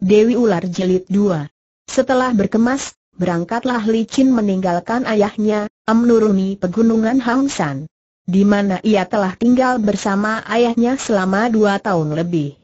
Dewi Ular Jelit 2. Setelah berkemas, berangkatlah Licin meninggalkan ayahnya, menuruni pegunungan Hangsan. Di mana ia telah tinggal bersama ayahnya selama dua tahun lebih.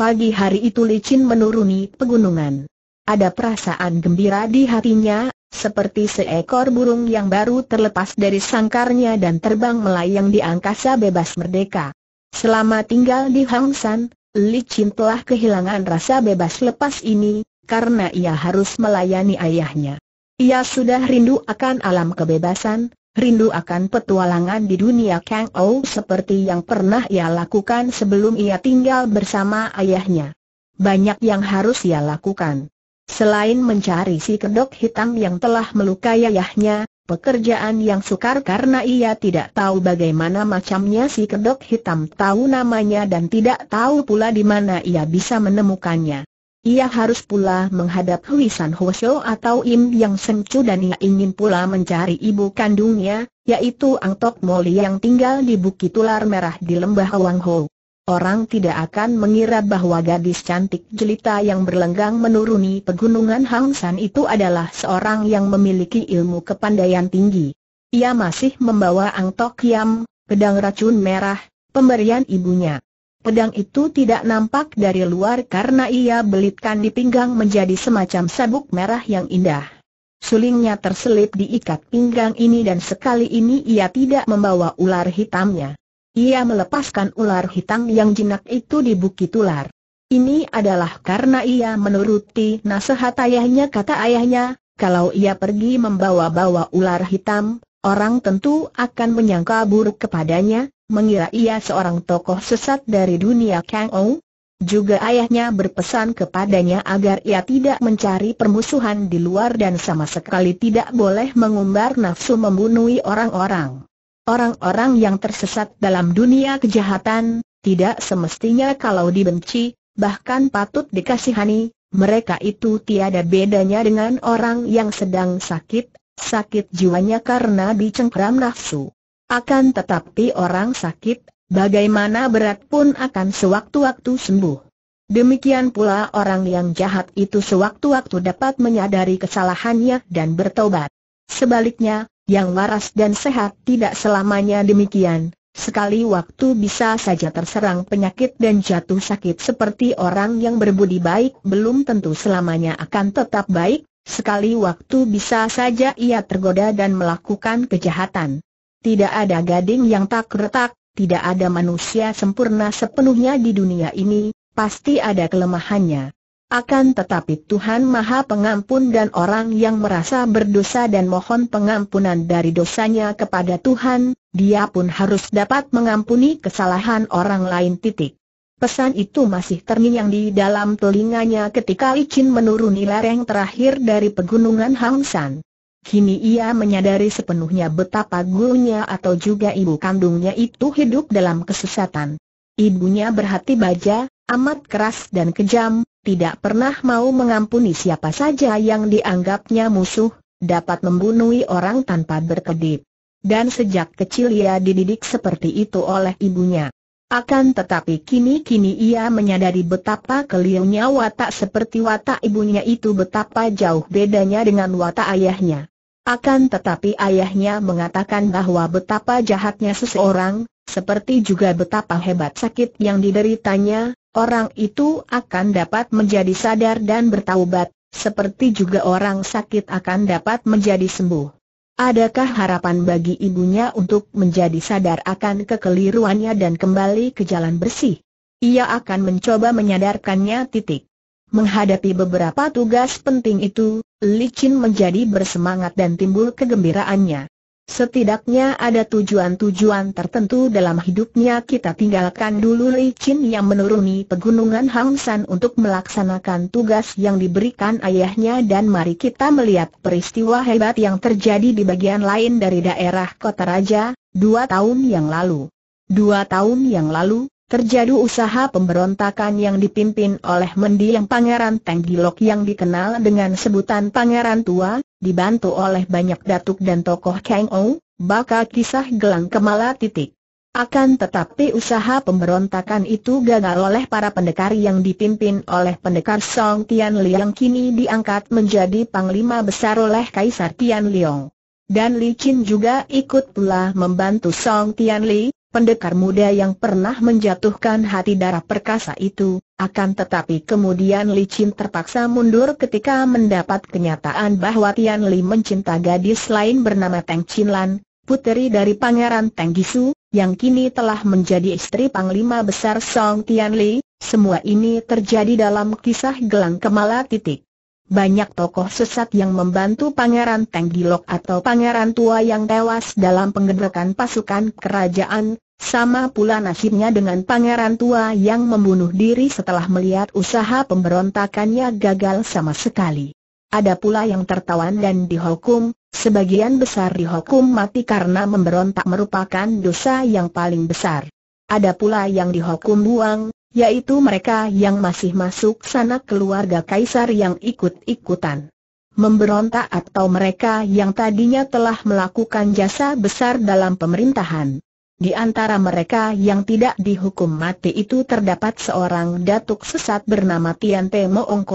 Pagi hari itu Licin menuruni pegunungan. Ada perasaan gembira di hatinya, seperti seekor burung yang baru terlepas dari sangkarnya dan terbang melayang di angkasa bebas merdeka. Selama tinggal di Hangsan, Li telah kehilangan rasa bebas lepas ini, karena ia harus melayani ayahnya. Ia sudah rindu akan alam kebebasan, rindu akan petualangan di dunia Kang Ou seperti yang pernah ia lakukan sebelum ia tinggal bersama ayahnya. Banyak yang harus ia lakukan. Selain mencari si kedok hitam yang telah melukai ayahnya, Pekerjaan yang sukar karena ia tidak tahu bagaimana macamnya si kedok hitam tahu namanya dan tidak tahu pula di mana ia bisa menemukannya. Ia harus pula menghadap Hui San atau Im Yang Sencu dan ia ingin pula mencari ibu kandungnya, yaitu Ang Tok Moli yang tinggal di Bukit Tular Merah di Lembah Wang Ho. Orang tidak akan mengira bahwa gadis cantik jelita yang berlenggang menuruni pegunungan Hang San itu adalah seorang yang memiliki ilmu kepandaian tinggi. Ia masih membawa Tok yam, pedang racun merah, pemberian ibunya. Pedang itu tidak nampak dari luar karena ia belitkan di pinggang menjadi semacam sabuk merah yang indah. Sulingnya terselip diikat pinggang ini dan sekali ini ia tidak membawa ular hitamnya. Ia melepaskan ular hitam yang jinak itu di bukit ular. Ini adalah karena ia menuruti nasihat ayahnya kata ayahnya, kalau ia pergi membawa-bawa ular hitam, orang tentu akan menyangka buruk kepadanya, mengira ia seorang tokoh sesat dari dunia Kang Ou. Juga ayahnya berpesan kepadanya agar ia tidak mencari permusuhan di luar dan sama sekali tidak boleh mengumbar nafsu membunuh orang-orang. Orang-orang yang tersesat dalam dunia kejahatan, tidak semestinya kalau dibenci, bahkan patut dikasihani, mereka itu tiada bedanya dengan orang yang sedang sakit, sakit jiwanya karena dicengkram nafsu. Akan tetapi orang sakit, bagaimana berat pun akan sewaktu-waktu sembuh. Demikian pula orang yang jahat itu sewaktu-waktu dapat menyadari kesalahannya dan bertobat. Sebaliknya, yang waras dan sehat tidak selamanya demikian. Sekali waktu bisa saja terserang penyakit dan jatuh sakit seperti orang yang berbudi baik belum tentu selamanya akan tetap baik, sekali waktu bisa saja ia tergoda dan melakukan kejahatan. Tidak ada gading yang tak retak, tidak ada manusia sempurna sepenuhnya di dunia ini, pasti ada kelemahannya. Akan tetapi Tuhan Maha Pengampun dan orang yang merasa berdosa dan mohon pengampunan dari dosanya kepada Tuhan, dia pun harus dapat mengampuni kesalahan orang lain titik. Pesan itu masih terngiang di dalam telinganya ketika Licin menuruni lereng terakhir dari pegunungan Hangsan. Kini ia menyadari sepenuhnya betapa gurunya atau juga ibu kandungnya itu hidup dalam kesesatan. Ibunya berhati baja, amat keras dan kejam, tidak pernah mau mengampuni siapa saja yang dianggapnya musuh, dapat membunuh orang tanpa berkedip. Dan sejak kecil ia dididik seperti itu oleh ibunya. Akan tetapi kini-kini ia menyadari betapa kelirunya watak seperti watak ibunya itu betapa jauh bedanya dengan watak ayahnya. Akan tetapi ayahnya mengatakan bahwa betapa jahatnya seseorang, seperti juga betapa hebat sakit yang dideritanya, orang itu akan dapat menjadi sadar dan bertaubat, seperti juga orang sakit akan dapat menjadi sembuh. Adakah harapan bagi ibunya untuk menjadi sadar akan kekeliruannya dan kembali ke jalan bersih? Ia akan mencoba menyadarkannya titik. Menghadapi beberapa tugas penting itu, Licin menjadi bersemangat dan timbul kegembiraannya. Setidaknya ada tujuan-tujuan tertentu dalam hidupnya kita tinggalkan dulu Li Qin yang menuruni pegunungan Hang San untuk melaksanakan tugas yang diberikan ayahnya dan mari kita melihat peristiwa hebat yang terjadi di bagian lain dari daerah Kota Raja, dua tahun yang lalu. Dua tahun yang lalu, terjadi usaha pemberontakan yang dipimpin oleh mendiang Pangeran Tenggilok yang dikenal dengan sebutan Pangeran Tua, dibantu oleh banyak datuk dan tokoh Kang Ou, bakal kisah gelang kemala titik. Akan tetapi usaha pemberontakan itu gagal oleh para pendekar yang dipimpin oleh pendekar Song Tian Liang kini diangkat menjadi panglima besar oleh Kaisar Tian Liang. Dan Li Qin juga ikut pula membantu Song Tian Li, pendekar muda yang pernah menjatuhkan hati darah perkasa itu, akan tetapi kemudian Li Chin terpaksa mundur ketika mendapat kenyataan bahwa Tian Li mencinta gadis lain bernama Tang Chin Lan, puteri dari Pangeran Teng Gisu, yang kini telah menjadi istri Panglima Besar Song Tian Li, semua ini terjadi dalam kisah gelang kemala titik banyak tokoh sesat yang membantu Pangeran Tenggilok atau Pangeran Tua yang tewas dalam penggerbekan pasukan kerajaan, sama pula nasibnya dengan Pangeran Tua yang membunuh diri setelah melihat usaha pemberontakannya gagal sama sekali. Ada pula yang tertawan dan dihukum, sebagian besar dihukum mati karena memberontak merupakan dosa yang paling besar. Ada pula yang dihukum buang, yaitu mereka yang masih masuk sana keluarga kaisar yang ikut-ikutan memberontak atau mereka yang tadinya telah melakukan jasa besar dalam pemerintahan. Di antara mereka yang tidak dihukum mati itu terdapat seorang datuk sesat bernama Tian Te Moong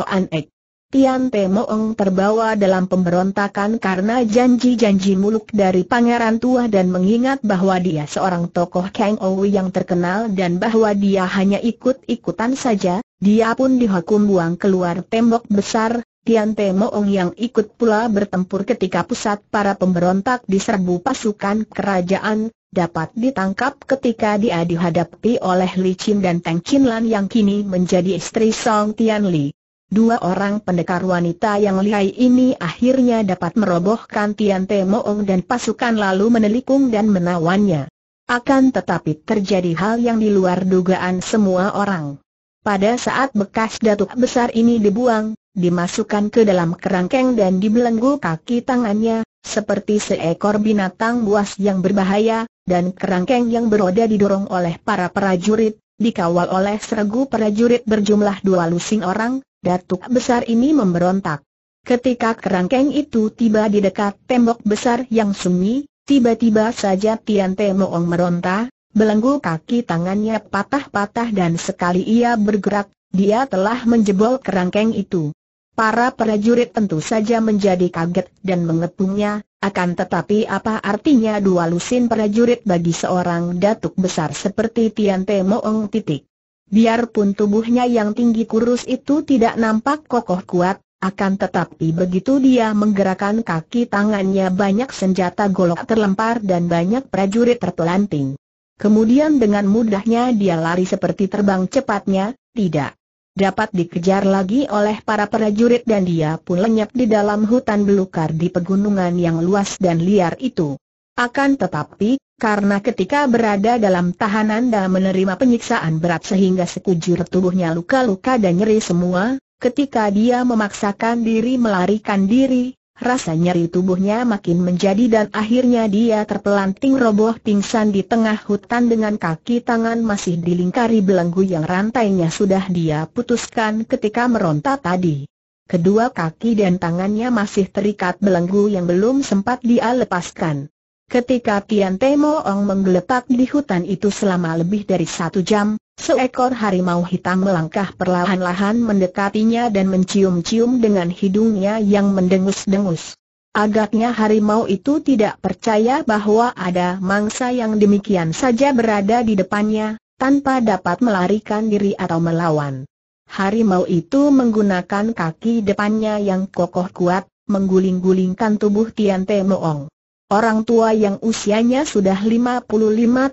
Tian Pe Moong terbawa dalam pemberontakan karena janji-janji muluk dari pangeran tua dan mengingat bahwa dia seorang tokoh Kang Ou yang terkenal dan bahwa dia hanya ikut-ikutan saja, dia pun dihukum buang keluar tembok besar, Tian Te Moong yang ikut pula bertempur ketika pusat para pemberontak diserbu pasukan kerajaan, dapat ditangkap ketika dia dihadapi oleh Li Chin dan Tang Chin Lan yang kini menjadi istri Song Tian Li. Dua orang pendekar wanita yang lihai ini akhirnya dapat merobohkan Tian Te Moong dan pasukan lalu menelikung dan menawannya. Akan tetapi terjadi hal yang di luar dugaan semua orang. Pada saat bekas datuk besar ini dibuang, dimasukkan ke dalam kerangkeng dan dibelenggu kaki tangannya, seperti seekor binatang buas yang berbahaya, dan kerangkeng yang beroda didorong oleh para prajurit, dikawal oleh seregu prajurit berjumlah dua lusin orang, Datuk besar ini memberontak. Ketika kerangkeng itu tiba di dekat tembok besar yang sunyi, tiba-tiba saja Tian Te Moong meronta, belenggu kaki tangannya patah-patah dan sekali ia bergerak, dia telah menjebol kerangkeng itu. Para prajurit tentu saja menjadi kaget dan mengepungnya, akan tetapi apa artinya dua lusin prajurit bagi seorang datuk besar seperti Tian Te Moong titik. Biarpun tubuhnya yang tinggi kurus itu tidak nampak kokoh kuat, akan tetapi begitu dia menggerakkan kaki tangannya banyak senjata golok terlempar dan banyak prajurit terpelanting. Kemudian dengan mudahnya dia lari seperti terbang cepatnya, tidak dapat dikejar lagi oleh para prajurit dan dia pun lenyap di dalam hutan belukar di pegunungan yang luas dan liar itu. Akan tetapi, karena ketika berada dalam tahanan dan menerima penyiksaan berat sehingga sekujur tubuhnya luka-luka dan nyeri semua, ketika dia memaksakan diri melarikan diri, rasa nyeri tubuhnya makin menjadi dan akhirnya dia terpelanting roboh pingsan di tengah hutan dengan kaki tangan masih dilingkari belenggu yang rantainya sudah dia putuskan ketika meronta tadi. Kedua kaki dan tangannya masih terikat belenggu yang belum sempat dia lepaskan. Ketika Tian Temo Ong menggeletak di hutan itu selama lebih dari satu jam, seekor harimau hitam melangkah perlahan-lahan mendekatinya dan mencium-cium dengan hidungnya yang mendengus-dengus. Agaknya harimau itu tidak percaya bahwa ada mangsa yang demikian saja berada di depannya, tanpa dapat melarikan diri atau melawan. Harimau itu menggunakan kaki depannya yang kokoh kuat, mengguling-gulingkan tubuh Tian Te Moong. Orang tua yang usianya sudah 55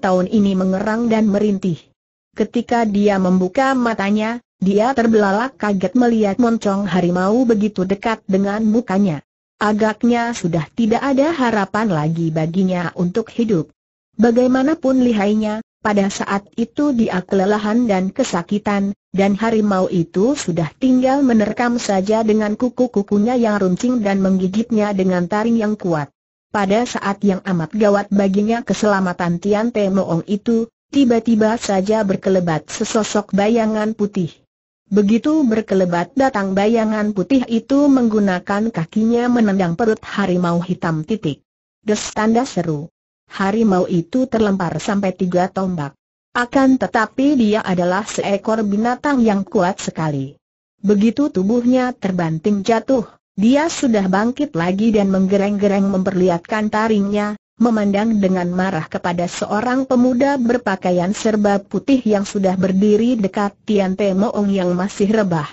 tahun ini mengerang dan merintih. Ketika dia membuka matanya, dia terbelalak kaget melihat moncong harimau begitu dekat dengan mukanya. Agaknya sudah tidak ada harapan lagi baginya untuk hidup. Bagaimanapun lihainya, pada saat itu dia kelelahan dan kesakitan, dan harimau itu sudah tinggal menerkam saja dengan kuku-kukunya yang runcing dan menggigitnya dengan taring yang kuat. Pada saat yang amat gawat baginya keselamatan Tian Te Moong itu, tiba-tiba saja berkelebat sesosok bayangan putih. Begitu berkelebat datang bayangan putih itu menggunakan kakinya menendang perut harimau hitam titik. Des tanda seru. Harimau itu terlempar sampai tiga tombak. Akan tetapi dia adalah seekor binatang yang kuat sekali. Begitu tubuhnya terbanting jatuh, dia sudah bangkit lagi dan menggereng-gereng memperlihatkan taringnya, memandang dengan marah kepada seorang pemuda berpakaian serba putih yang sudah berdiri dekat Tian Te Moong yang masih rebah.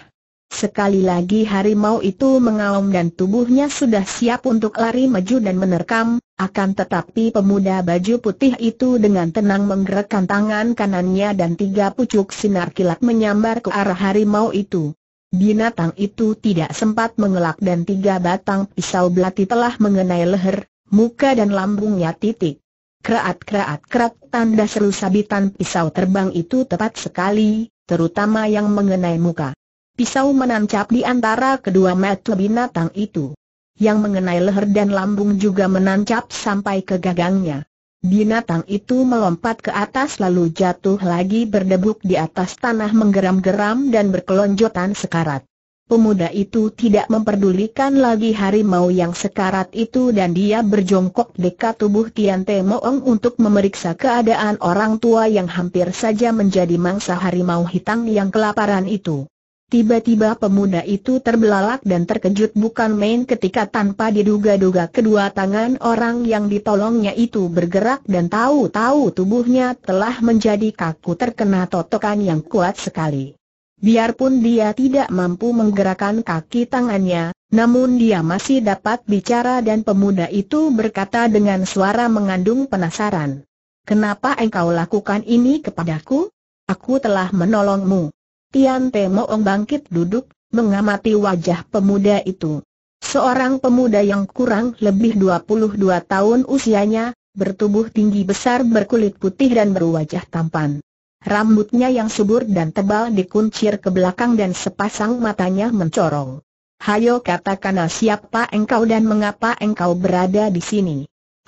Sekali lagi harimau itu mengaum dan tubuhnya sudah siap untuk lari maju dan menerkam, akan tetapi pemuda baju putih itu dengan tenang menggerakkan tangan kanannya dan tiga pucuk sinar kilat menyambar ke arah harimau itu. Binatang itu tidak sempat mengelak dan tiga batang pisau belati telah mengenai leher, muka dan lambungnya titik. Kerat-kerat kerat tanda seru sabitan pisau terbang itu tepat sekali, terutama yang mengenai muka. Pisau menancap di antara kedua mata binatang itu. Yang mengenai leher dan lambung juga menancap sampai ke gagangnya. Binatang itu melompat ke atas lalu jatuh lagi berdebuk di atas tanah menggeram-geram dan berkelonjotan sekarat. Pemuda itu tidak memperdulikan lagi harimau yang sekarat itu dan dia berjongkok dekat tubuh Tian Te Moong untuk memeriksa keadaan orang tua yang hampir saja menjadi mangsa harimau hitam yang kelaparan itu. Tiba-tiba pemuda itu terbelalak dan terkejut bukan main ketika tanpa diduga-duga kedua tangan orang yang ditolongnya itu bergerak dan tahu-tahu tubuhnya telah menjadi kaku terkena totokan yang kuat sekali. Biarpun dia tidak mampu menggerakkan kaki tangannya, namun dia masih dapat bicara dan pemuda itu berkata dengan suara mengandung penasaran. Kenapa engkau lakukan ini kepadaku? Aku telah menolongmu. Tian Te Moong bangkit duduk, mengamati wajah pemuda itu. Seorang pemuda yang kurang lebih 22 tahun usianya, bertubuh tinggi besar berkulit putih dan berwajah tampan. Rambutnya yang subur dan tebal dikuncir ke belakang dan sepasang matanya mencorong. Hayo katakanlah siapa engkau dan mengapa engkau berada di sini.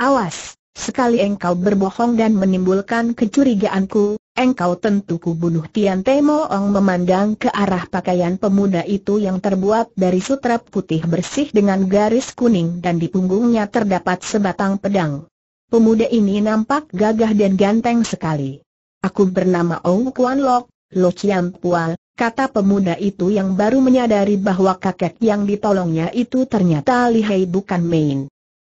Awas! Sekali engkau berbohong dan menimbulkan kecurigaanku, engkau tentu bunuh Tian Temo Ong memandang ke arah pakaian pemuda itu yang terbuat dari sutra putih bersih dengan garis kuning dan di punggungnya terdapat sebatang pedang. Pemuda ini nampak gagah dan ganteng sekali. Aku bernama Ong Kuan Lok, Lo Chiam Pual, kata pemuda itu yang baru menyadari bahwa kakek yang ditolongnya itu ternyata lihai bukan main.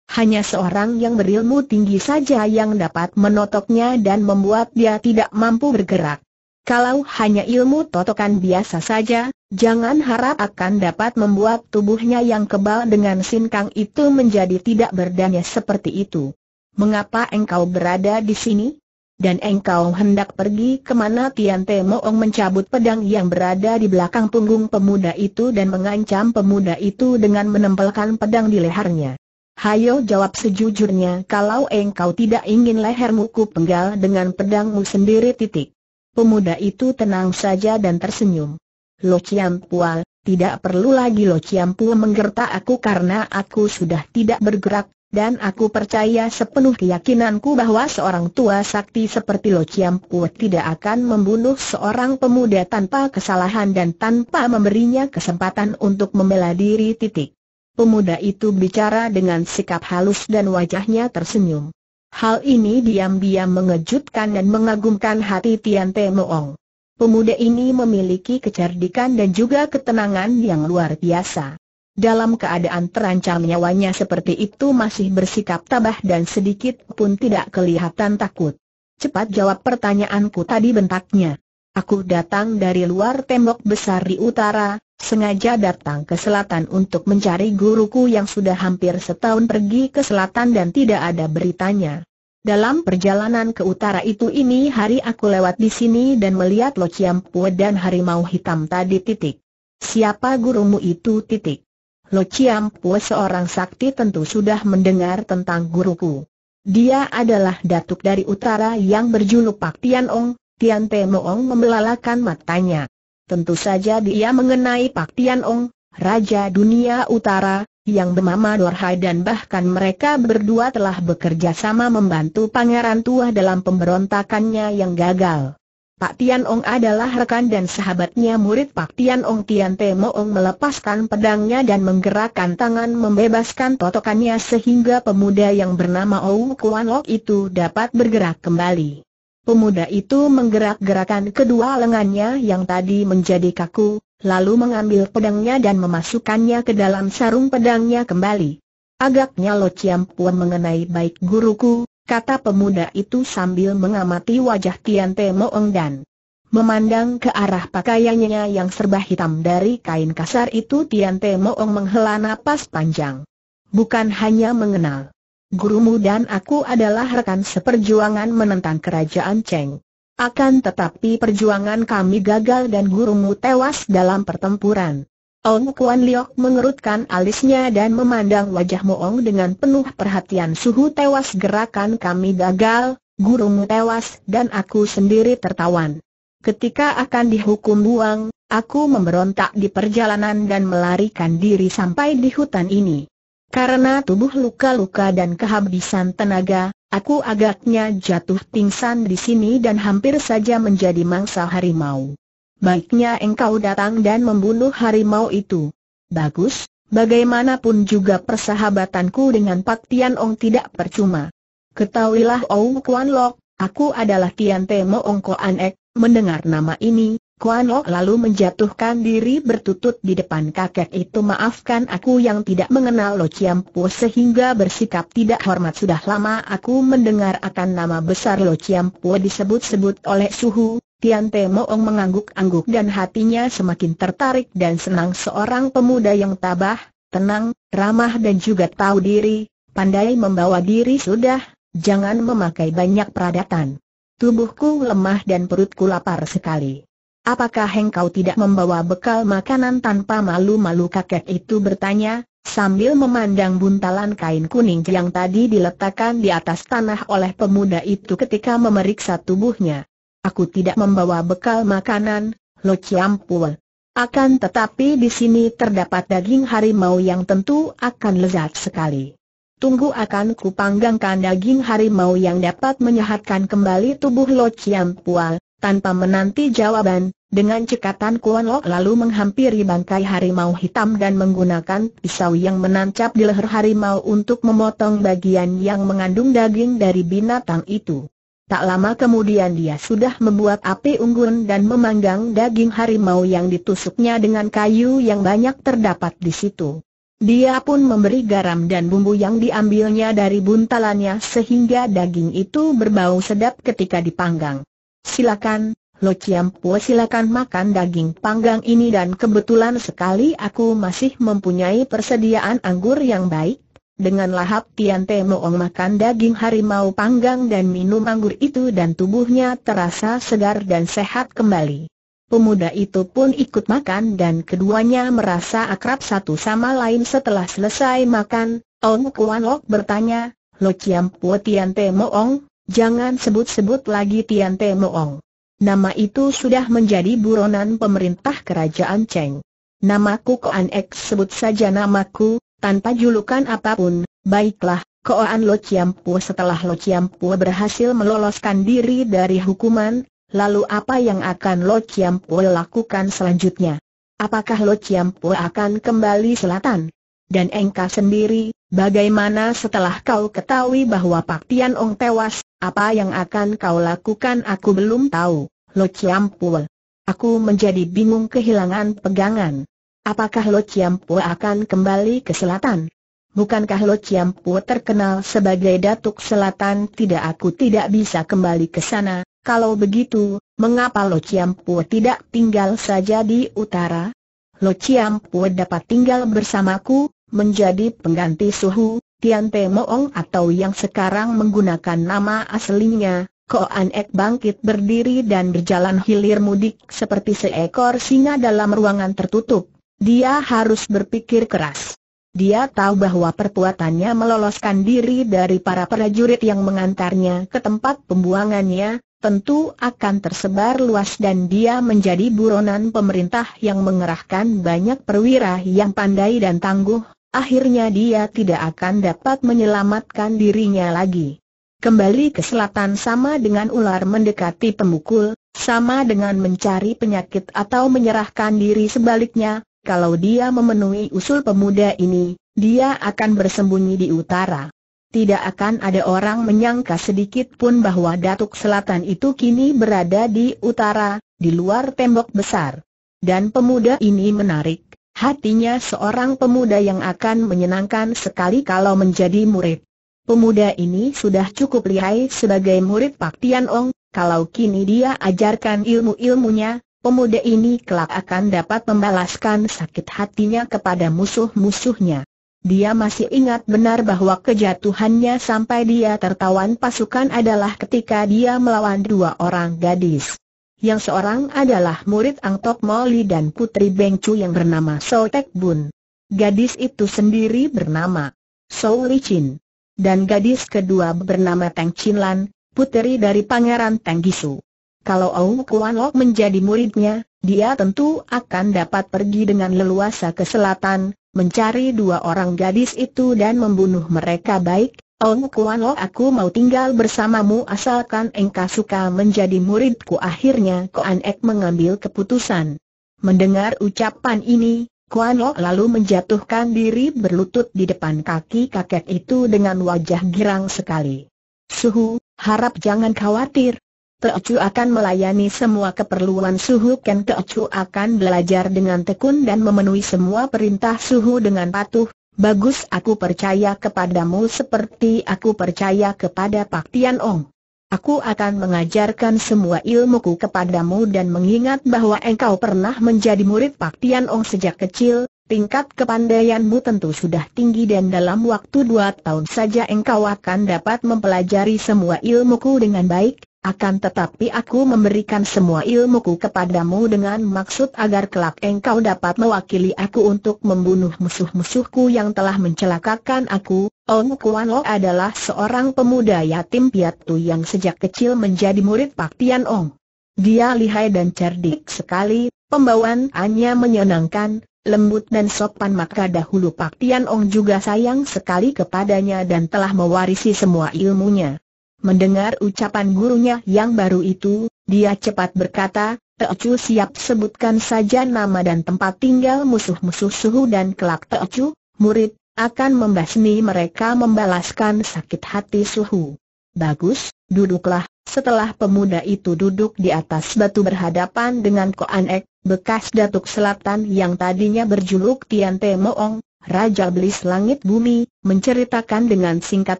Hanya seorang yang berilmu tinggi saja yang dapat menotoknya dan membuat dia tidak mampu bergerak. Kalau hanya ilmu totokan biasa saja, jangan harap akan dapat membuat tubuhnya yang kebal dengan sinkang itu menjadi tidak berdaya seperti itu. Mengapa engkau berada di sini? Dan engkau hendak pergi kemana Tian Te Moong mencabut pedang yang berada di belakang punggung pemuda itu dan mengancam pemuda itu dengan menempelkan pedang di lehernya. Hayo jawab sejujurnya kalau engkau tidak ingin lehermu ku penggal dengan pedangmu sendiri titik. Pemuda itu tenang saja dan tersenyum. Lo Chiam Pual, tidak perlu lagi Lo Chiam Pual menggertak aku karena aku sudah tidak bergerak, dan aku percaya sepenuh keyakinanku bahwa seorang tua sakti seperti Lo Chiam Pual tidak akan membunuh seorang pemuda tanpa kesalahan dan tanpa memberinya kesempatan untuk membela diri titik. Pemuda itu bicara dengan sikap halus dan wajahnya tersenyum. Hal ini diam-diam mengejutkan dan mengagumkan hati Tian Te Moong. Pemuda ini memiliki kecerdikan dan juga ketenangan yang luar biasa. Dalam keadaan terancam nyawanya seperti itu masih bersikap tabah dan sedikit pun tidak kelihatan takut. Cepat jawab pertanyaanku tadi bentaknya. Aku datang dari luar tembok besar di utara, sengaja datang ke selatan untuk mencari guruku yang sudah hampir setahun pergi ke selatan dan tidak ada beritanya. Dalam perjalanan ke utara itu ini hari aku lewat di sini dan melihat Lo Chiam Pue dan harimau hitam tadi titik. Siapa gurumu itu titik? Lo Chiam Pue seorang sakti tentu sudah mendengar tentang guruku. Dia adalah datuk dari utara yang berjuluk Pak Tian Ong, Tian Te Moong membelalakan matanya. Tentu saja dia mengenai Pak Tian Ong, Raja Dunia Utara, yang bernama Dorhai dan bahkan mereka berdua telah bekerja sama membantu pangeran tua dalam pemberontakannya yang gagal. Pak Tian Ong adalah rekan dan sahabatnya murid Pak Tian Ong Tian Te Mo Ong melepaskan pedangnya dan menggerakkan tangan membebaskan totokannya sehingga pemuda yang bernama Ou Kuan Lok itu dapat bergerak kembali. Pemuda itu menggerak-gerakan kedua lengannya yang tadi menjadi kaku, lalu mengambil pedangnya dan memasukkannya ke dalam sarung pedangnya kembali. Agaknya Lo Chiam Puan mengenai baik guruku, kata pemuda itu sambil mengamati wajah Tian Te Moeng dan memandang ke arah pakaiannya yang serba hitam dari kain kasar itu Tian Te Moeng menghela napas panjang. Bukan hanya mengenal gurumu dan aku adalah rekan seperjuangan menentang kerajaan Cheng. Akan tetapi perjuangan kami gagal dan gurumu tewas dalam pertempuran. Ong Kuan Liok mengerutkan alisnya dan memandang wajah Moong dengan penuh perhatian suhu tewas gerakan kami gagal, gurumu tewas dan aku sendiri tertawan. Ketika akan dihukum buang, aku memberontak di perjalanan dan melarikan diri sampai di hutan ini. Karena tubuh luka-luka dan kehabisan tenaga, aku agaknya jatuh pingsan di sini dan hampir saja menjadi mangsa harimau. Baiknya engkau datang dan membunuh harimau itu. Bagus, bagaimanapun juga persahabatanku dengan Pak Tian Ong tidak percuma. Ketahuilah Ong Kuan Lok, aku adalah Tian Te Mo Ong Koan Ek, mendengar nama ini, Kuan Lok lalu menjatuhkan diri bertutut di depan kakek itu maafkan aku yang tidak mengenal Lo Chiam Po sehingga bersikap tidak hormat sudah lama aku mendengar akan nama besar Lo Chiam Po disebut-sebut oleh Suhu, Tian Te Moong mengangguk-angguk dan hatinya semakin tertarik dan senang seorang pemuda yang tabah, tenang, ramah dan juga tahu diri, pandai membawa diri sudah, jangan memakai banyak peradatan. Tubuhku lemah dan perutku lapar sekali apakah engkau tidak membawa bekal makanan tanpa malu-malu kakek itu bertanya, sambil memandang buntalan kain kuning yang tadi diletakkan di atas tanah oleh pemuda itu ketika memeriksa tubuhnya. Aku tidak membawa bekal makanan, Lo ciampul. Akan tetapi di sini terdapat daging harimau yang tentu akan lezat sekali. Tunggu akan kupanggangkan daging harimau yang dapat menyehatkan kembali tubuh Lo ciampual, tanpa menanti jawaban, dengan cekatan Kuan Lok lalu menghampiri bangkai harimau hitam dan menggunakan pisau yang menancap di leher harimau untuk memotong bagian yang mengandung daging dari binatang itu. Tak lama kemudian dia sudah membuat api unggun dan memanggang daging harimau yang ditusuknya dengan kayu yang banyak terdapat di situ. Dia pun memberi garam dan bumbu yang diambilnya dari buntalannya sehingga daging itu berbau sedap ketika dipanggang. Silakan, Lo Chiampu silakan makan daging panggang ini dan kebetulan sekali aku masih mempunyai persediaan anggur yang baik. Dengan lahap Tian Te Moong makan daging harimau panggang dan minum anggur itu dan tubuhnya terasa segar dan sehat kembali. Pemuda itu pun ikut makan dan keduanya merasa akrab satu sama lain setelah selesai makan. Ong Kuan Lok bertanya, Lo Chiampu Tian Te Moong, Jangan sebut-sebut lagi Tian Te Moong. Nama itu sudah menjadi buronan pemerintah kerajaan Cheng. Namaku Koan Ek sebut saja namaku, tanpa julukan apapun, baiklah, Koan Lo Chiam Pu setelah Lo Chiam Pu berhasil meloloskan diri dari hukuman, lalu apa yang akan Lo Chiam Pu lakukan selanjutnya? Apakah Lo Chiam Pu akan kembali selatan? Dan engkau sendiri, bagaimana setelah kau ketahui bahwa Pak Tian Ong tewas, apa yang akan kau lakukan aku belum tahu, Lo Chiampua. Aku menjadi bingung kehilangan pegangan. Apakah Lo Chiampua akan kembali ke selatan? Bukankah Lo Chiampua terkenal sebagai datuk selatan? Tidak aku tidak bisa kembali ke sana. Kalau begitu, mengapa Lo Chiampua tidak tinggal saja di utara? Lo Chiampua dapat tinggal bersamaku, menjadi pengganti suhu, Tian Te Moong atau yang sekarang menggunakan nama aslinya, Koan Ek bangkit berdiri dan berjalan hilir mudik seperti seekor singa dalam ruangan tertutup. Dia harus berpikir keras. Dia tahu bahwa perbuatannya meloloskan diri dari para prajurit yang mengantarnya ke tempat pembuangannya, tentu akan tersebar luas dan dia menjadi buronan pemerintah yang mengerahkan banyak perwira yang pandai dan tangguh akhirnya dia tidak akan dapat menyelamatkan dirinya lagi. Kembali ke selatan sama dengan ular mendekati pemukul, sama dengan mencari penyakit atau menyerahkan diri sebaliknya, kalau dia memenuhi usul pemuda ini, dia akan bersembunyi di utara. Tidak akan ada orang menyangka sedikit pun bahwa Datuk Selatan itu kini berada di utara, di luar tembok besar. Dan pemuda ini menarik, Hatinya seorang pemuda yang akan menyenangkan sekali kalau menjadi murid. Pemuda ini sudah cukup lihai sebagai murid Pak Tian Ong, kalau kini dia ajarkan ilmu-ilmunya, pemuda ini kelak akan dapat membalaskan sakit hatinya kepada musuh-musuhnya. Dia masih ingat benar bahwa kejatuhannya sampai dia tertawan pasukan adalah ketika dia melawan dua orang gadis yang seorang adalah murid Ang Tok Moli dan putri Beng Chu yang bernama So Tek Bun. Gadis itu sendiri bernama So Li Chin. Dan gadis kedua bernama Tang Chin Lan, putri dari Pangeran Teng Gisu. Kalau Au Kuan Lok menjadi muridnya, dia tentu akan dapat pergi dengan leluasa ke selatan, mencari dua orang gadis itu dan membunuh mereka baik Ong Kuan Lo aku mau tinggal bersamamu asalkan engkau suka menjadi muridku akhirnya Kuan Ek mengambil keputusan. Mendengar ucapan ini, Kuan Lo lalu menjatuhkan diri berlutut di depan kaki kakek itu dengan wajah girang sekali. Suhu, harap jangan khawatir. Teocu akan melayani semua keperluan Suhu Ken Teocu akan belajar dengan tekun dan memenuhi semua perintah Suhu dengan patuh, Bagus aku percaya kepadamu seperti aku percaya kepada Pak Tian Ong. Aku akan mengajarkan semua ilmuku kepadamu dan mengingat bahwa engkau pernah menjadi murid Pak Tian Ong sejak kecil, tingkat kepandaianmu tentu sudah tinggi dan dalam waktu dua tahun saja engkau akan dapat mempelajari semua ilmuku dengan baik, akan tetapi aku memberikan semua ilmuku kepadamu dengan maksud agar kelak engkau dapat mewakili aku untuk membunuh musuh-musuhku yang telah mencelakakan aku. Ong Kuan Lo adalah seorang pemuda yatim piatu yang sejak kecil menjadi murid Pak Tian Ong. Dia lihai dan cerdik sekali, pembawaannya menyenangkan, lembut dan sopan maka dahulu Pak Tian Ong juga sayang sekali kepadanya dan telah mewarisi semua ilmunya. Mendengar ucapan gurunya yang baru itu, dia cepat berkata, Teocu siap sebutkan saja nama dan tempat tinggal musuh-musuh suhu dan kelak Teocu, murid, akan membasmi mereka membalaskan sakit hati suhu. Bagus, duduklah, setelah pemuda itu duduk di atas batu berhadapan dengan Koan Ek, bekas datuk selatan yang tadinya berjuluk Tian Te Moong, Raja Belis Langit Bumi, menceritakan dengan singkat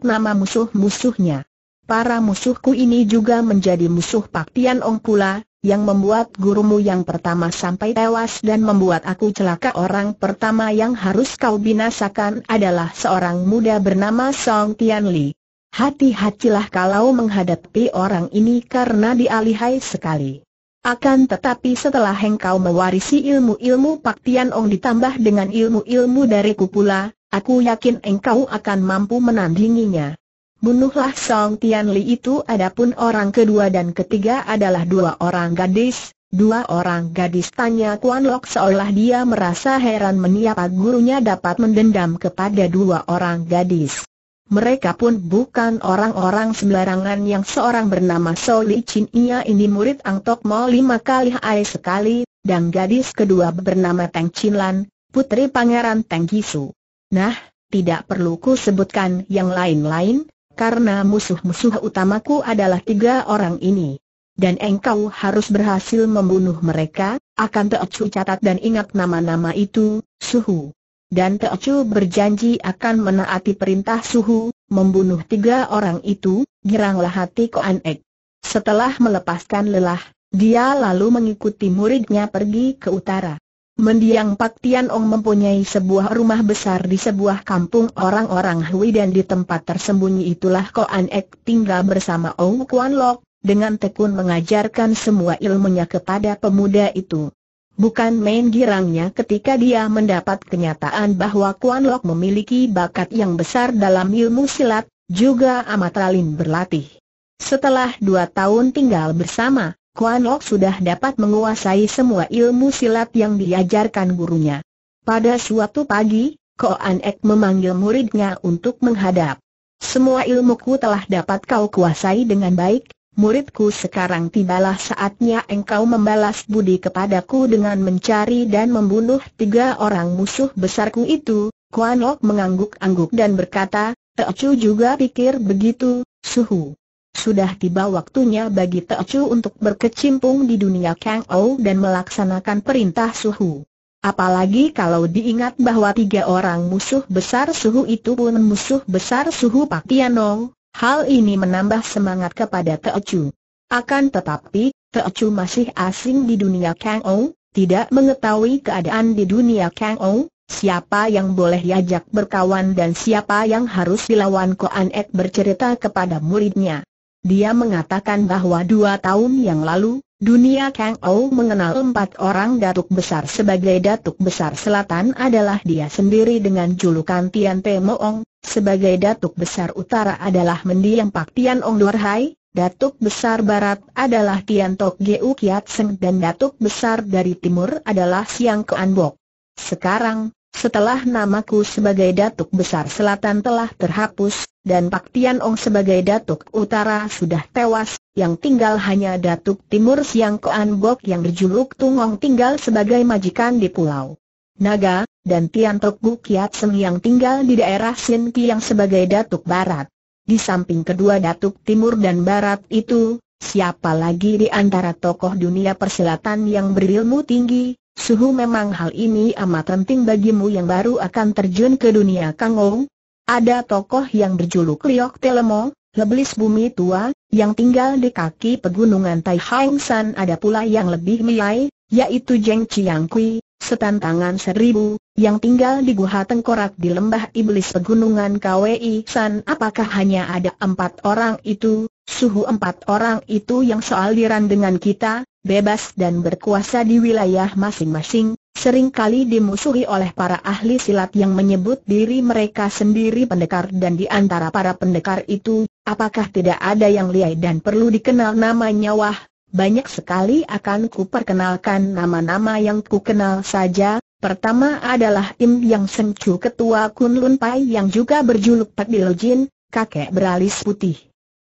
nama musuh-musuhnya. Para musuhku ini juga menjadi musuh Paktian Ongkula, yang membuat gurumu yang pertama sampai tewas dan membuat aku celaka orang pertama yang harus kau binasakan adalah seorang muda bernama Song Tian Li. Hati-hatilah kalau menghadapi orang ini karena dialihai sekali. Akan tetapi setelah engkau mewarisi ilmu-ilmu Paktian Ong ditambah dengan ilmu-ilmu dari kupula, aku yakin engkau akan mampu menandinginya. Bunuhlah Song Tianli itu adapun orang kedua dan ketiga adalah dua orang gadis, Dua orang gadis tanya Kuan Lok seolah dia merasa heran meniapa gurunya dapat mendendam kepada dua orang gadis. Mereka pun bukan orang-orang sembarangan yang seorang bernama So Li Chin Ia ini murid Ang Tok Mo lima kali hai sekali, dan gadis kedua bernama Teng Chin Lan, putri pangeran Teng Gisu. Nah, tidak perlu ku sebutkan yang lain-lain, karena musuh-musuh utamaku adalah tiga orang ini. Dan engkau harus berhasil membunuh mereka, akan Teocu catat dan ingat nama-nama itu, Suhu. Dan Teocu berjanji akan menaati perintah Suhu, membunuh tiga orang itu, giranglah hati Koan Ek. Setelah melepaskan lelah, dia lalu mengikuti muridnya pergi ke utara. Mendiang Pak Tian Ong mempunyai sebuah rumah besar di sebuah kampung orang-orang Hui dan di tempat tersembunyi itulah Ko An Ek tinggal bersama Ong Kuan Lok, dengan tekun mengajarkan semua ilmunya kepada pemuda itu. Bukan main girangnya ketika dia mendapat kenyataan bahwa Kuan Lok memiliki bakat yang besar dalam ilmu silat, juga amat ralin berlatih. Setelah dua tahun tinggal bersama, Kuan Lok sudah dapat menguasai semua ilmu silat yang diajarkan gurunya. Pada suatu pagi, Koan Ek memanggil muridnya untuk menghadap. Semua ilmuku telah dapat kau kuasai dengan baik, muridku sekarang tibalah saatnya engkau membalas budi kepadaku dengan mencari dan membunuh tiga orang musuh besarku itu. Kuan Lok mengangguk-angguk dan berkata, Ecu juga pikir begitu, suhu sudah tiba waktunya bagi Teochu untuk berkecimpung di dunia Kang Ou dan melaksanakan perintah Suhu. Apalagi kalau diingat bahwa tiga orang musuh besar Suhu itu pun musuh besar Suhu Pak Tianong, hal ini menambah semangat kepada Teochu. Akan tetapi, Teochu masih asing di dunia Kang Ou, tidak mengetahui keadaan di dunia Kang Ou, Siapa yang boleh diajak berkawan dan siapa yang harus dilawan Koan Ek bercerita kepada muridnya. Dia mengatakan bahwa dua tahun yang lalu, dunia Kang Ou mengenal empat orang datuk besar sebagai datuk besar selatan adalah dia sendiri dengan julukan Tian Te Moong, sebagai datuk besar utara adalah mendiang Pak Tian Ong Dwarhai, Hai, datuk besar barat adalah Tian Tok Geu Kiat Seng dan datuk besar dari timur adalah Siang Kuan Bok. Sekarang, setelah namaku sebagai Datuk Besar Selatan telah terhapus, dan Pak Tian Ong sebagai Datuk Utara sudah tewas, yang tinggal hanya Datuk Timur Siang Koan Bok yang berjuluk Tungong tinggal sebagai majikan di Pulau Naga, dan Tian Tok Gu Kiat Seng yang tinggal di daerah Sin yang sebagai Datuk Barat. Di samping kedua Datuk Timur dan Barat itu, siapa lagi di antara tokoh dunia persilatan yang berilmu tinggi, Suhu memang hal ini amat penting bagimu yang baru akan terjun ke dunia Kangong. Ada tokoh yang berjuluk Liok Telemo, leblis Bumi Tua, yang tinggal di kaki pegunungan Tai Hang San ada pula yang lebih liai, yaitu Jeng Chiang Kui, Tangan seribu, yang tinggal di Guha Tengkorak di lembah iblis pegunungan Kwei San apakah hanya ada empat orang itu, suhu empat orang itu yang soal diran dengan kita, bebas dan berkuasa di wilayah masing-masing, seringkali dimusuhi oleh para ahli silat yang menyebut diri mereka sendiri pendekar dan di antara para pendekar itu, apakah tidak ada yang liai dan perlu dikenal namanya wah, banyak sekali akan kuperkenalkan nama-nama yang kukenal saja, pertama adalah Im Yang sengcu Ketua Kunlun Pai yang juga berjuluk Pak Bilojin, kakek beralis putih.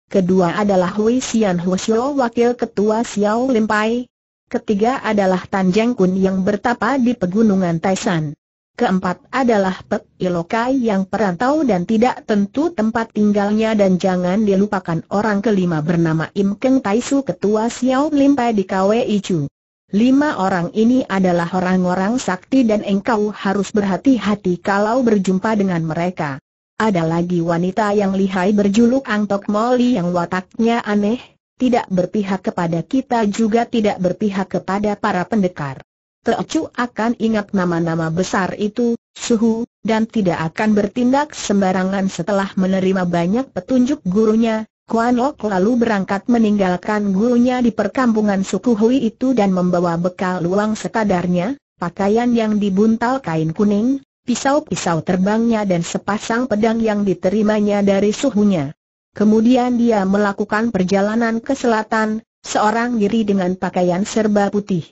Kedua adalah Hui Xian Xiao, Wakil Ketua Xiao Limpai. Ketiga adalah Tan Jeng Kun yang bertapa di pegunungan Taishan. Keempat adalah Pek Ilokai yang perantau dan tidak tentu tempat tinggalnya dan jangan dilupakan orang kelima bernama Im Keng Taisu Ketua Xiao Limpai di KWI Chu. Lima orang ini adalah orang-orang sakti dan engkau harus berhati-hati kalau berjumpa dengan mereka. Ada lagi wanita yang lihai berjuluk Angtok Moli yang wataknya aneh, tidak berpihak kepada kita juga tidak berpihak kepada para pendekar. Teocu akan ingat nama-nama besar itu, suhu, dan tidak akan bertindak sembarangan setelah menerima banyak petunjuk gurunya. Kuan Lok lalu berangkat meninggalkan gurunya di perkampungan suku Hui itu dan membawa bekal luang sekadarnya, pakaian yang dibuntal kain kuning, pisau-pisau terbangnya dan sepasang pedang yang diterimanya dari suhunya. Kemudian dia melakukan perjalanan ke selatan, seorang diri dengan pakaian serba putih.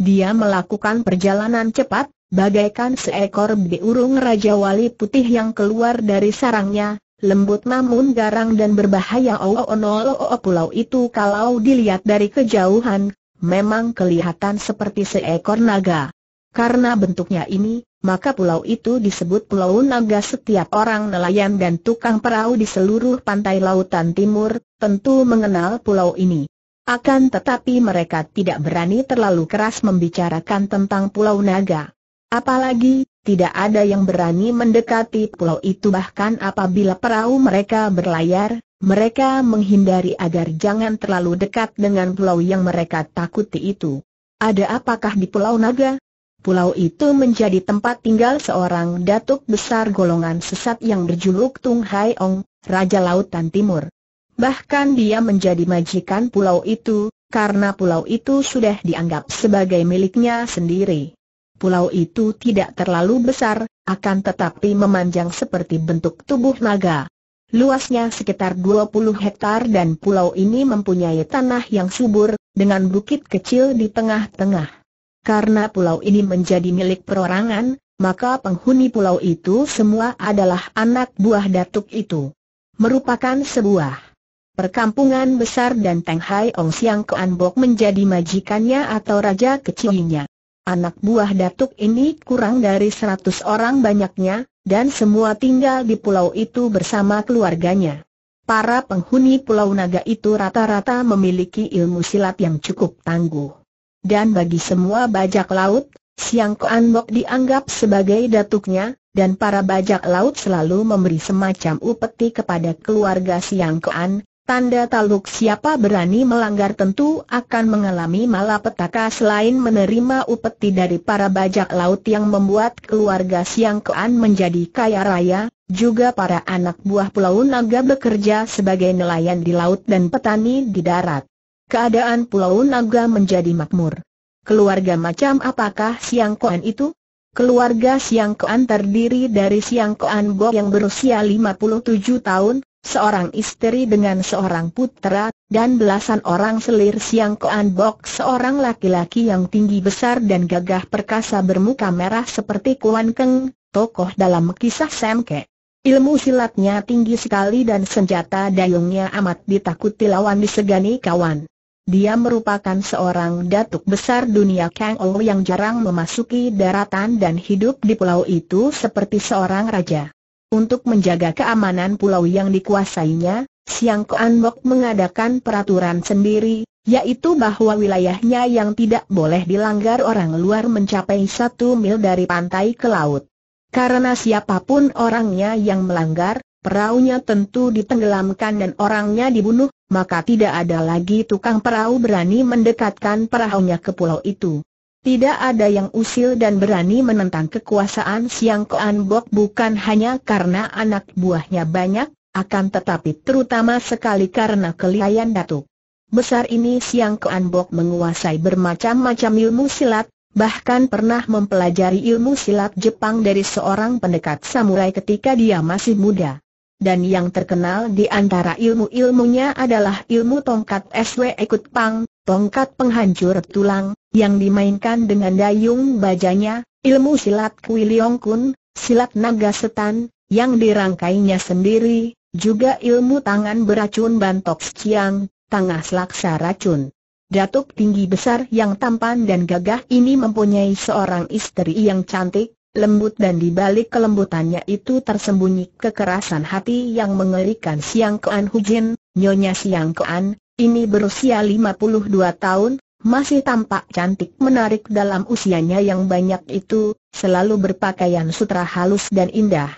Dia melakukan perjalanan cepat, bagaikan seekor beurung Raja Wali putih yang keluar dari sarangnya, lembut namun garang dan berbahaya oh, oh, oh, oh pulau itu kalau dilihat dari kejauhan, memang kelihatan seperti seekor naga. Karena bentuknya ini, maka pulau itu disebut Pulau Naga setiap orang nelayan dan tukang perahu di seluruh pantai lautan timur, tentu mengenal pulau ini. Akan tetapi mereka tidak berani terlalu keras membicarakan tentang Pulau Naga. Apalagi, tidak ada yang berani mendekati pulau itu bahkan apabila perahu mereka berlayar, mereka menghindari agar jangan terlalu dekat dengan pulau yang mereka takuti itu. Ada apakah di Pulau Naga? pulau itu menjadi tempat tinggal seorang datuk besar golongan sesat yang berjuluk Tung Hai Ong, Raja Lautan Timur. Bahkan dia menjadi majikan pulau itu, karena pulau itu sudah dianggap sebagai miliknya sendiri. Pulau itu tidak terlalu besar, akan tetapi memanjang seperti bentuk tubuh naga. Luasnya sekitar 20 hektar dan pulau ini mempunyai tanah yang subur, dengan bukit kecil di tengah-tengah. Karena pulau ini menjadi milik perorangan, maka penghuni pulau itu semua adalah anak buah datuk itu. Merupakan sebuah perkampungan besar dan Teng Hai Ong Siang Koan Bok menjadi majikannya atau raja kecilnya. Anak buah datuk ini kurang dari seratus orang banyaknya, dan semua tinggal di pulau itu bersama keluarganya. Para penghuni pulau naga itu rata-rata memiliki ilmu silat yang cukup tangguh dan bagi semua bajak laut, Siang Kuan Bok dianggap sebagai datuknya, dan para bajak laut selalu memberi semacam upeti kepada keluarga Siang Kuan, tanda taluk siapa berani melanggar tentu akan mengalami malapetaka selain menerima upeti dari para bajak laut yang membuat keluarga Siang Kuan menjadi kaya raya, juga para anak buah Pulau Naga bekerja sebagai nelayan di laut dan petani di darat keadaan Pulau Naga menjadi makmur. Keluarga macam apakah Siang Koan itu? Keluarga Siang Koan terdiri dari Siang Koan Bo yang berusia 57 tahun, seorang istri dengan seorang putra, dan belasan orang selir Siang Koan Bok seorang laki-laki yang tinggi besar dan gagah perkasa bermuka merah seperti Kuan Keng, tokoh dalam kisah Semke. Ilmu silatnya tinggi sekali dan senjata dayungnya amat ditakuti lawan disegani kawan. Dia merupakan seorang datuk besar dunia Kang Ou yang jarang memasuki daratan dan hidup di pulau itu seperti seorang raja. Untuk menjaga keamanan pulau yang dikuasainya, Siang Koan mengadakan peraturan sendiri, yaitu bahwa wilayahnya yang tidak boleh dilanggar orang luar mencapai satu mil dari pantai ke laut. Karena siapapun orangnya yang melanggar, peraunya tentu ditenggelamkan dan orangnya dibunuh, maka tidak ada lagi tukang perahu berani mendekatkan perahunya ke pulau itu. Tidak ada yang usil dan berani menentang kekuasaan Siang Koan Bok bukan hanya karena anak buahnya banyak, akan tetapi terutama sekali karena kelihayan datuk. Besar ini Siang Koan Bok menguasai bermacam-macam ilmu silat, bahkan pernah mempelajari ilmu silat Jepang dari seorang pendekat samurai ketika dia masih muda dan yang terkenal di antara ilmu-ilmunya adalah ilmu tongkat SW Ekut Pang, tongkat penghancur tulang, yang dimainkan dengan dayung bajanya, ilmu silat Kui Liong Kun, silat naga setan, yang dirangkainya sendiri, juga ilmu tangan beracun bantok siang, tangah selaksa racun. Datuk tinggi besar yang tampan dan gagah ini mempunyai seorang istri yang cantik, lembut dan di balik kelembutannya itu tersembunyi kekerasan hati yang mengerikan Siang Kean Hujin, Nyonya Siang Kean, ini berusia 52 tahun, masih tampak cantik menarik dalam usianya yang banyak itu, selalu berpakaian sutra halus dan indah.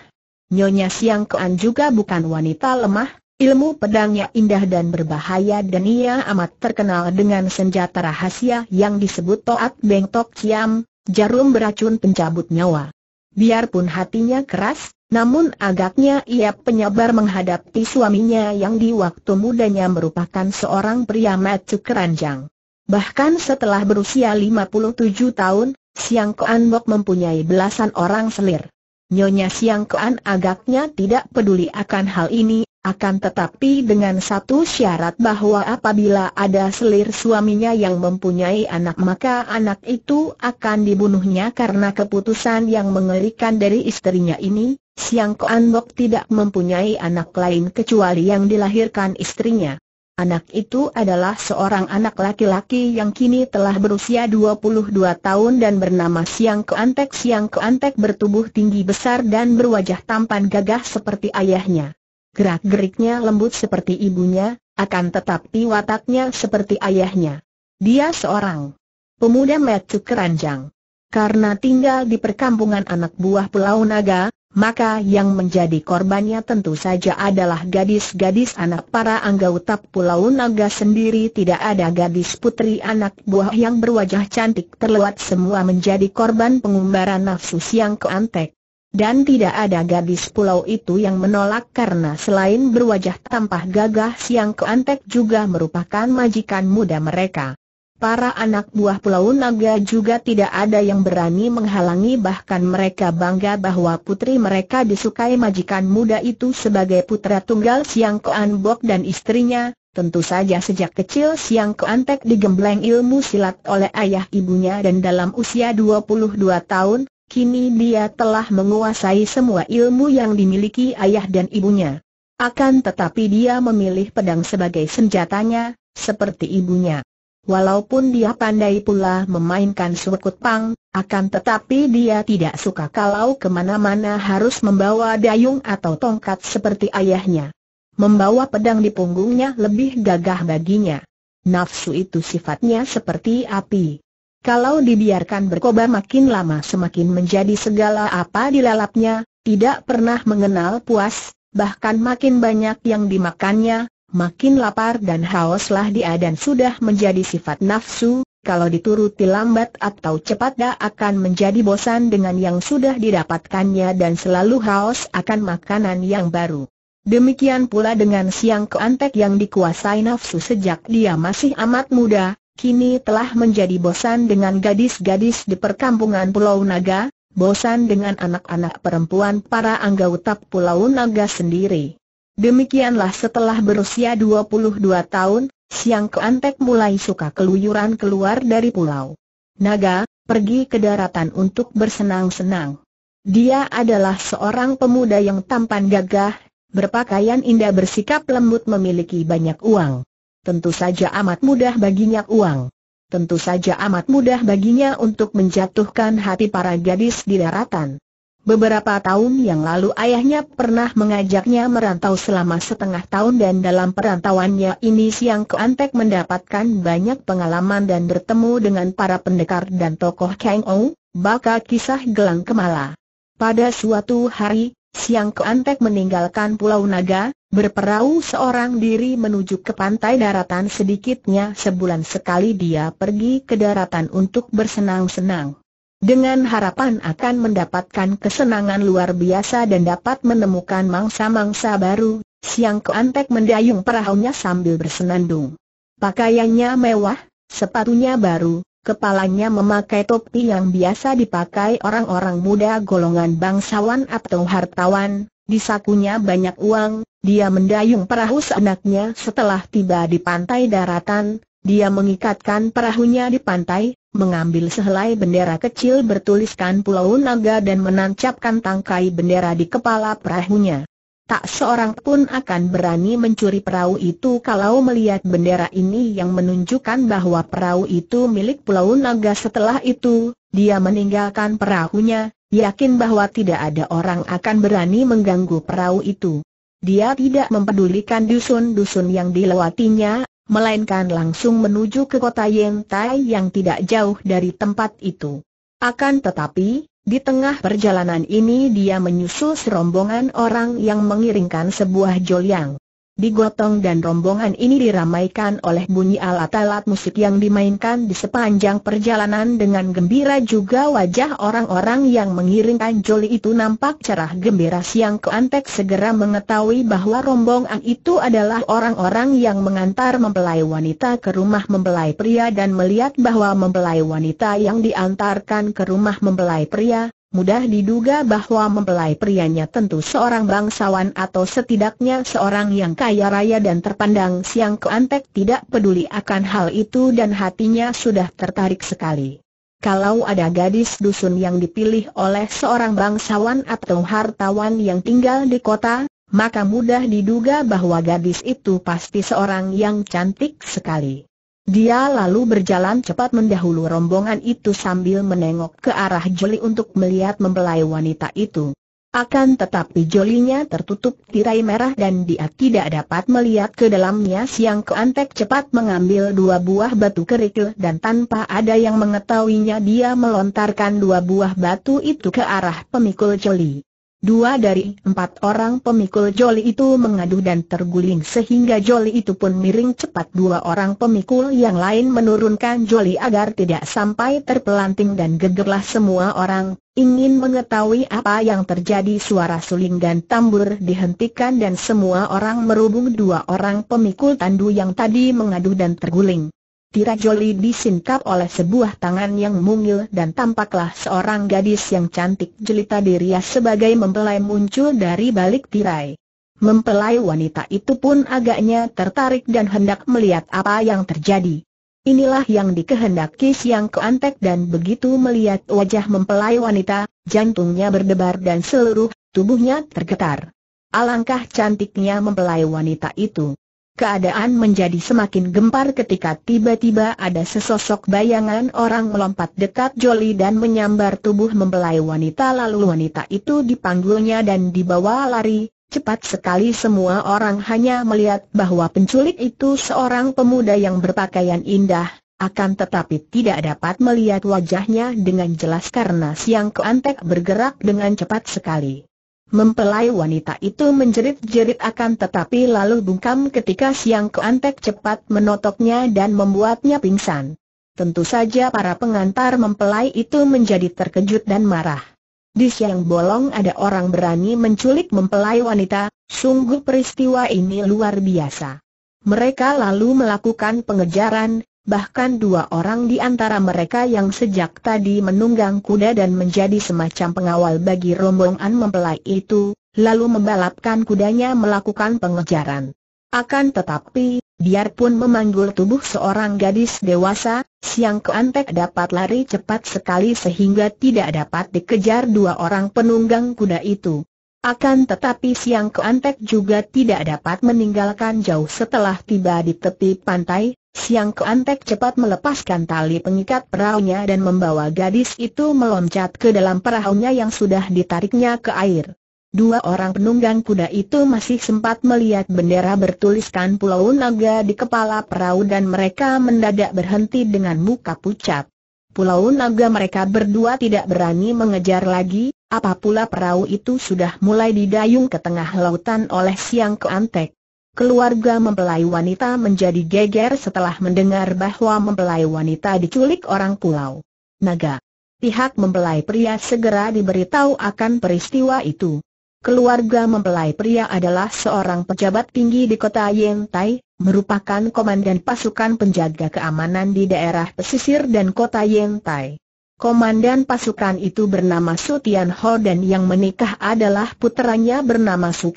Nyonya Siang Kean juga bukan wanita lemah, Ilmu pedangnya indah dan berbahaya dan ia amat terkenal dengan senjata rahasia yang disebut Toat Beng Tok Chiam, Jarum beracun pencabut nyawa. Biarpun hatinya keras, namun agaknya ia penyabar menghadapi suaminya yang di waktu mudanya merupakan seorang pria macu keranjang. Bahkan setelah berusia 57 tahun, Siang Koan Bok mempunyai belasan orang selir. Nyonya Siang Koan agaknya tidak peduli akan hal ini, akan tetapi dengan satu syarat bahwa apabila ada selir suaminya yang mempunyai anak maka anak itu akan dibunuhnya karena keputusan yang mengerikan dari istrinya ini, Siang Koan tidak mempunyai anak lain kecuali yang dilahirkan istrinya. Anak itu adalah seorang anak laki-laki yang kini telah berusia 22 tahun dan bernama Siang Koantek. Siang Koantek bertubuh tinggi besar dan berwajah tampan gagah seperti ayahnya. Gerak-geriknya lembut seperti ibunya, akan tetapi wataknya seperti ayahnya. Dia seorang pemuda metu keranjang. Karena tinggal di perkampungan anak buah Pulau Naga, maka yang menjadi korbannya tentu saja adalah gadis-gadis anak para anggota Pulau Naga sendiri tidak ada gadis putri anak buah yang berwajah cantik terlewat semua menjadi korban pengumbaran nafsu siang keantek. Dan tidak ada gadis pulau itu yang menolak karena selain berwajah tampah gagah Siang Keantek juga merupakan majikan muda mereka. Para anak buah Pulau Naga juga tidak ada yang berani menghalangi bahkan mereka bangga bahwa putri mereka disukai majikan muda itu sebagai putra tunggal Siang keantek dan istrinya, Tentu saja sejak kecil Siang Keantek digembleng ilmu silat oleh ayah ibunya dan dalam usia 22 tahun, Kini dia telah menguasai semua ilmu yang dimiliki ayah dan ibunya. Akan tetapi dia memilih pedang sebagai senjatanya, seperti ibunya. Walaupun dia pandai pula memainkan surkut pang, akan tetapi dia tidak suka kalau kemana-mana harus membawa dayung atau tongkat seperti ayahnya. Membawa pedang di punggungnya lebih gagah baginya. Nafsu itu sifatnya seperti api. Kalau dibiarkan berkobar makin lama semakin menjadi segala apa dilalapnya, tidak pernah mengenal puas, bahkan makin banyak yang dimakannya, makin lapar dan hauslah dia dan sudah menjadi sifat nafsu, kalau dituruti lambat atau cepat dia akan menjadi bosan dengan yang sudah didapatkannya dan selalu haus akan makanan yang baru. Demikian pula dengan siang keantek yang dikuasai nafsu sejak dia masih amat muda, kini telah menjadi bosan dengan gadis-gadis di perkampungan Pulau Naga, bosan dengan anak-anak perempuan para anggota Pulau Naga sendiri. Demikianlah setelah berusia 22 tahun, Siang Keantek mulai suka keluyuran keluar dari Pulau Naga, pergi ke daratan untuk bersenang-senang. Dia adalah seorang pemuda yang tampan gagah, berpakaian indah bersikap lembut memiliki banyak uang tentu saja amat mudah baginya uang. Tentu saja amat mudah baginya untuk menjatuhkan hati para gadis di daratan. Beberapa tahun yang lalu ayahnya pernah mengajaknya merantau selama setengah tahun dan dalam perantauannya ini siang keantek mendapatkan banyak pengalaman dan bertemu dengan para pendekar dan tokoh Kang Ou, bakal kisah gelang kemala. Pada suatu hari, siang keantek meninggalkan Pulau Naga, Berperahu seorang diri menuju ke pantai daratan sedikitnya sebulan sekali dia pergi ke daratan untuk bersenang-senang. Dengan harapan akan mendapatkan kesenangan luar biasa dan dapat menemukan mangsa-mangsa baru, Siang Keantek mendayung perahunya sambil bersenandung. Pakaiannya mewah, sepatunya baru, kepalanya memakai topi yang biasa dipakai orang-orang muda golongan bangsawan atau hartawan, di sakunya banyak uang, dia mendayung perahu seenaknya setelah tiba di pantai daratan, dia mengikatkan perahunya di pantai, mengambil sehelai bendera kecil bertuliskan Pulau Naga dan menancapkan tangkai bendera di kepala perahunya. Tak seorang pun akan berani mencuri perahu itu kalau melihat bendera ini yang menunjukkan bahwa perahu itu milik Pulau Naga setelah itu, dia meninggalkan perahunya, Yakin bahwa tidak ada orang akan berani mengganggu perahu itu. Dia tidak mempedulikan dusun-dusun yang dilewatinya, melainkan langsung menuju ke kota Yentai yang tidak jauh dari tempat itu. Akan tetapi, di tengah perjalanan ini dia menyusul serombongan orang yang mengiringkan sebuah joliang. Digotong dan rombongan ini diramaikan oleh bunyi alat-alat musik yang dimainkan di sepanjang perjalanan dengan gembira juga wajah orang-orang yang mengiringkan joli itu nampak cerah gembira siang keantek segera mengetahui bahwa rombongan itu adalah orang-orang yang mengantar mempelai wanita ke rumah mempelai pria dan melihat bahwa mempelai wanita yang diantarkan ke rumah mempelai pria mudah diduga bahwa mempelai prianya tentu seorang bangsawan atau setidaknya seorang yang kaya raya dan terpandang siang keantek tidak peduli akan hal itu dan hatinya sudah tertarik sekali. Kalau ada gadis dusun yang dipilih oleh seorang bangsawan atau hartawan yang tinggal di kota, maka mudah diduga bahwa gadis itu pasti seorang yang cantik sekali. Dia lalu berjalan cepat mendahulu rombongan itu sambil menengok ke arah Joli untuk melihat mempelai wanita itu. Akan tetapi jolinya tertutup tirai merah dan dia tidak dapat melihat ke dalamnya siang keantek cepat mengambil dua buah batu kerikil dan tanpa ada yang mengetahuinya dia melontarkan dua buah batu itu ke arah pemikul joli. Dua dari empat orang pemikul joli itu mengadu dan terguling sehingga joli itu pun miring cepat dua orang pemikul yang lain menurunkan joli agar tidak sampai terpelanting dan gegerlah semua orang, ingin mengetahui apa yang terjadi suara suling dan tambur dihentikan dan semua orang merubung dua orang pemikul tandu yang tadi mengadu dan terguling. Tira Tirajoli disingkap oleh sebuah tangan yang mungil dan tampaklah seorang gadis yang cantik jelita dirinya sebagai mempelai muncul dari balik tirai. Mempelai wanita itu pun agaknya tertarik dan hendak melihat apa yang terjadi. Inilah yang dikehendaki siang keantek dan begitu melihat wajah mempelai wanita, jantungnya berdebar dan seluruh tubuhnya tergetar. Alangkah cantiknya mempelai wanita itu. Keadaan menjadi semakin gempar ketika tiba-tiba ada sesosok bayangan orang melompat dekat Jolly dan menyambar tubuh membelai wanita lalu wanita itu dipanggulnya dan dibawa lari. Cepat sekali semua orang hanya melihat bahwa penculik itu seorang pemuda yang berpakaian indah, akan tetapi tidak dapat melihat wajahnya dengan jelas karena siang keantek bergerak dengan cepat sekali. Mempelai wanita itu menjerit-jerit akan tetapi lalu bungkam ketika siang keantek cepat menotoknya dan membuatnya pingsan. Tentu saja para pengantar mempelai itu menjadi terkejut dan marah. Di siang bolong ada orang berani menculik mempelai wanita, sungguh peristiwa ini luar biasa. Mereka lalu melakukan pengejaran, Bahkan dua orang di antara mereka yang sejak tadi menunggang kuda dan menjadi semacam pengawal bagi rombongan mempelai itu, lalu membalapkan kudanya melakukan pengejaran. Akan tetapi, biarpun memanggul tubuh seorang gadis dewasa, Siang Keantek dapat lari cepat sekali sehingga tidak dapat dikejar dua orang penunggang kuda itu. Akan tetapi Siang Keantek juga tidak dapat meninggalkan jauh setelah tiba di tepi pantai, Siang Keantek cepat melepaskan tali pengikat perahunya dan membawa gadis itu meloncat ke dalam perahunya yang sudah ditariknya ke air. Dua orang penunggang kuda itu masih sempat melihat bendera bertuliskan Pulau Naga di kepala perahu dan mereka mendadak berhenti dengan muka pucat. Pulau Naga mereka berdua tidak berani mengejar lagi, apapula perahu itu sudah mulai didayung ke tengah lautan oleh siang keantek. Keluarga mempelai wanita menjadi geger setelah mendengar bahwa mempelai wanita diculik orang pulau. Naga. Pihak mempelai pria segera diberitahu akan peristiwa itu. Keluarga mempelai pria adalah seorang pejabat tinggi di kota Yentai, merupakan komandan pasukan penjaga keamanan di daerah pesisir dan kota Yentai. Komandan pasukan itu bernama Sutian Ho dan yang menikah adalah putranya bernama Su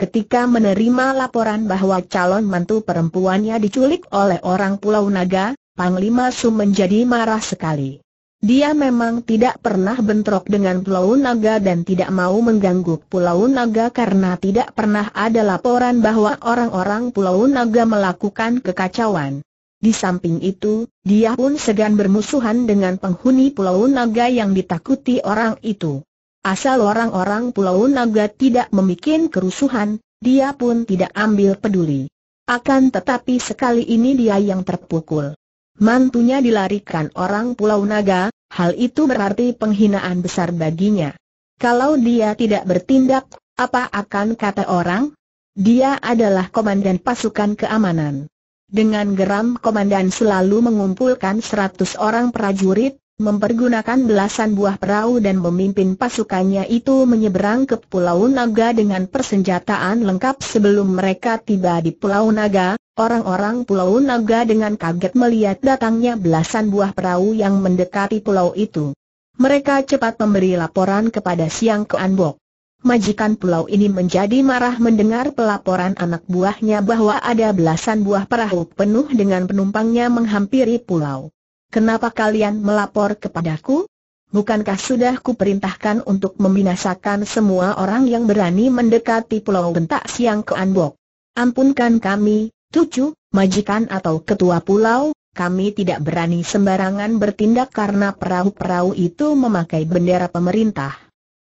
Ketika menerima laporan bahwa calon mantu perempuannya diculik oleh orang Pulau Naga, Panglima Su menjadi marah sekali. Dia memang tidak pernah bentrok dengan Pulau Naga dan tidak mau mengganggu Pulau Naga karena tidak pernah ada laporan bahwa orang-orang Pulau Naga melakukan kekacauan. Di samping itu, dia pun segan bermusuhan dengan penghuni Pulau Naga yang ditakuti orang itu. Asal orang-orang Pulau Naga tidak memikin kerusuhan, dia pun tidak ambil peduli. Akan tetapi sekali ini dia yang terpukul. Mantunya dilarikan orang Pulau Naga, hal itu berarti penghinaan besar baginya. Kalau dia tidak bertindak, apa akan kata orang? Dia adalah komandan pasukan keamanan. Dengan geram komandan selalu mengumpulkan 100 orang prajurit, mempergunakan belasan buah perahu dan memimpin pasukannya itu menyeberang ke Pulau Naga dengan persenjataan lengkap sebelum mereka tiba di Pulau Naga. Orang-orang Pulau Naga dengan kaget melihat datangnya belasan buah perahu yang mendekati pulau itu. Mereka cepat memberi laporan kepada Siang Keanbok. Majikan pulau ini menjadi marah mendengar pelaporan anak buahnya bahwa ada belasan buah perahu penuh dengan penumpangnya menghampiri pulau. Kenapa kalian melapor kepadaku? Bukankah sudah kuperintahkan untuk membinasakan semua orang yang berani mendekati pulau bentak siang ke Anbok? Ampunkan kami, Tucu, majikan atau ketua pulau, kami tidak berani sembarangan bertindak karena perahu-perahu itu memakai bendera pemerintah.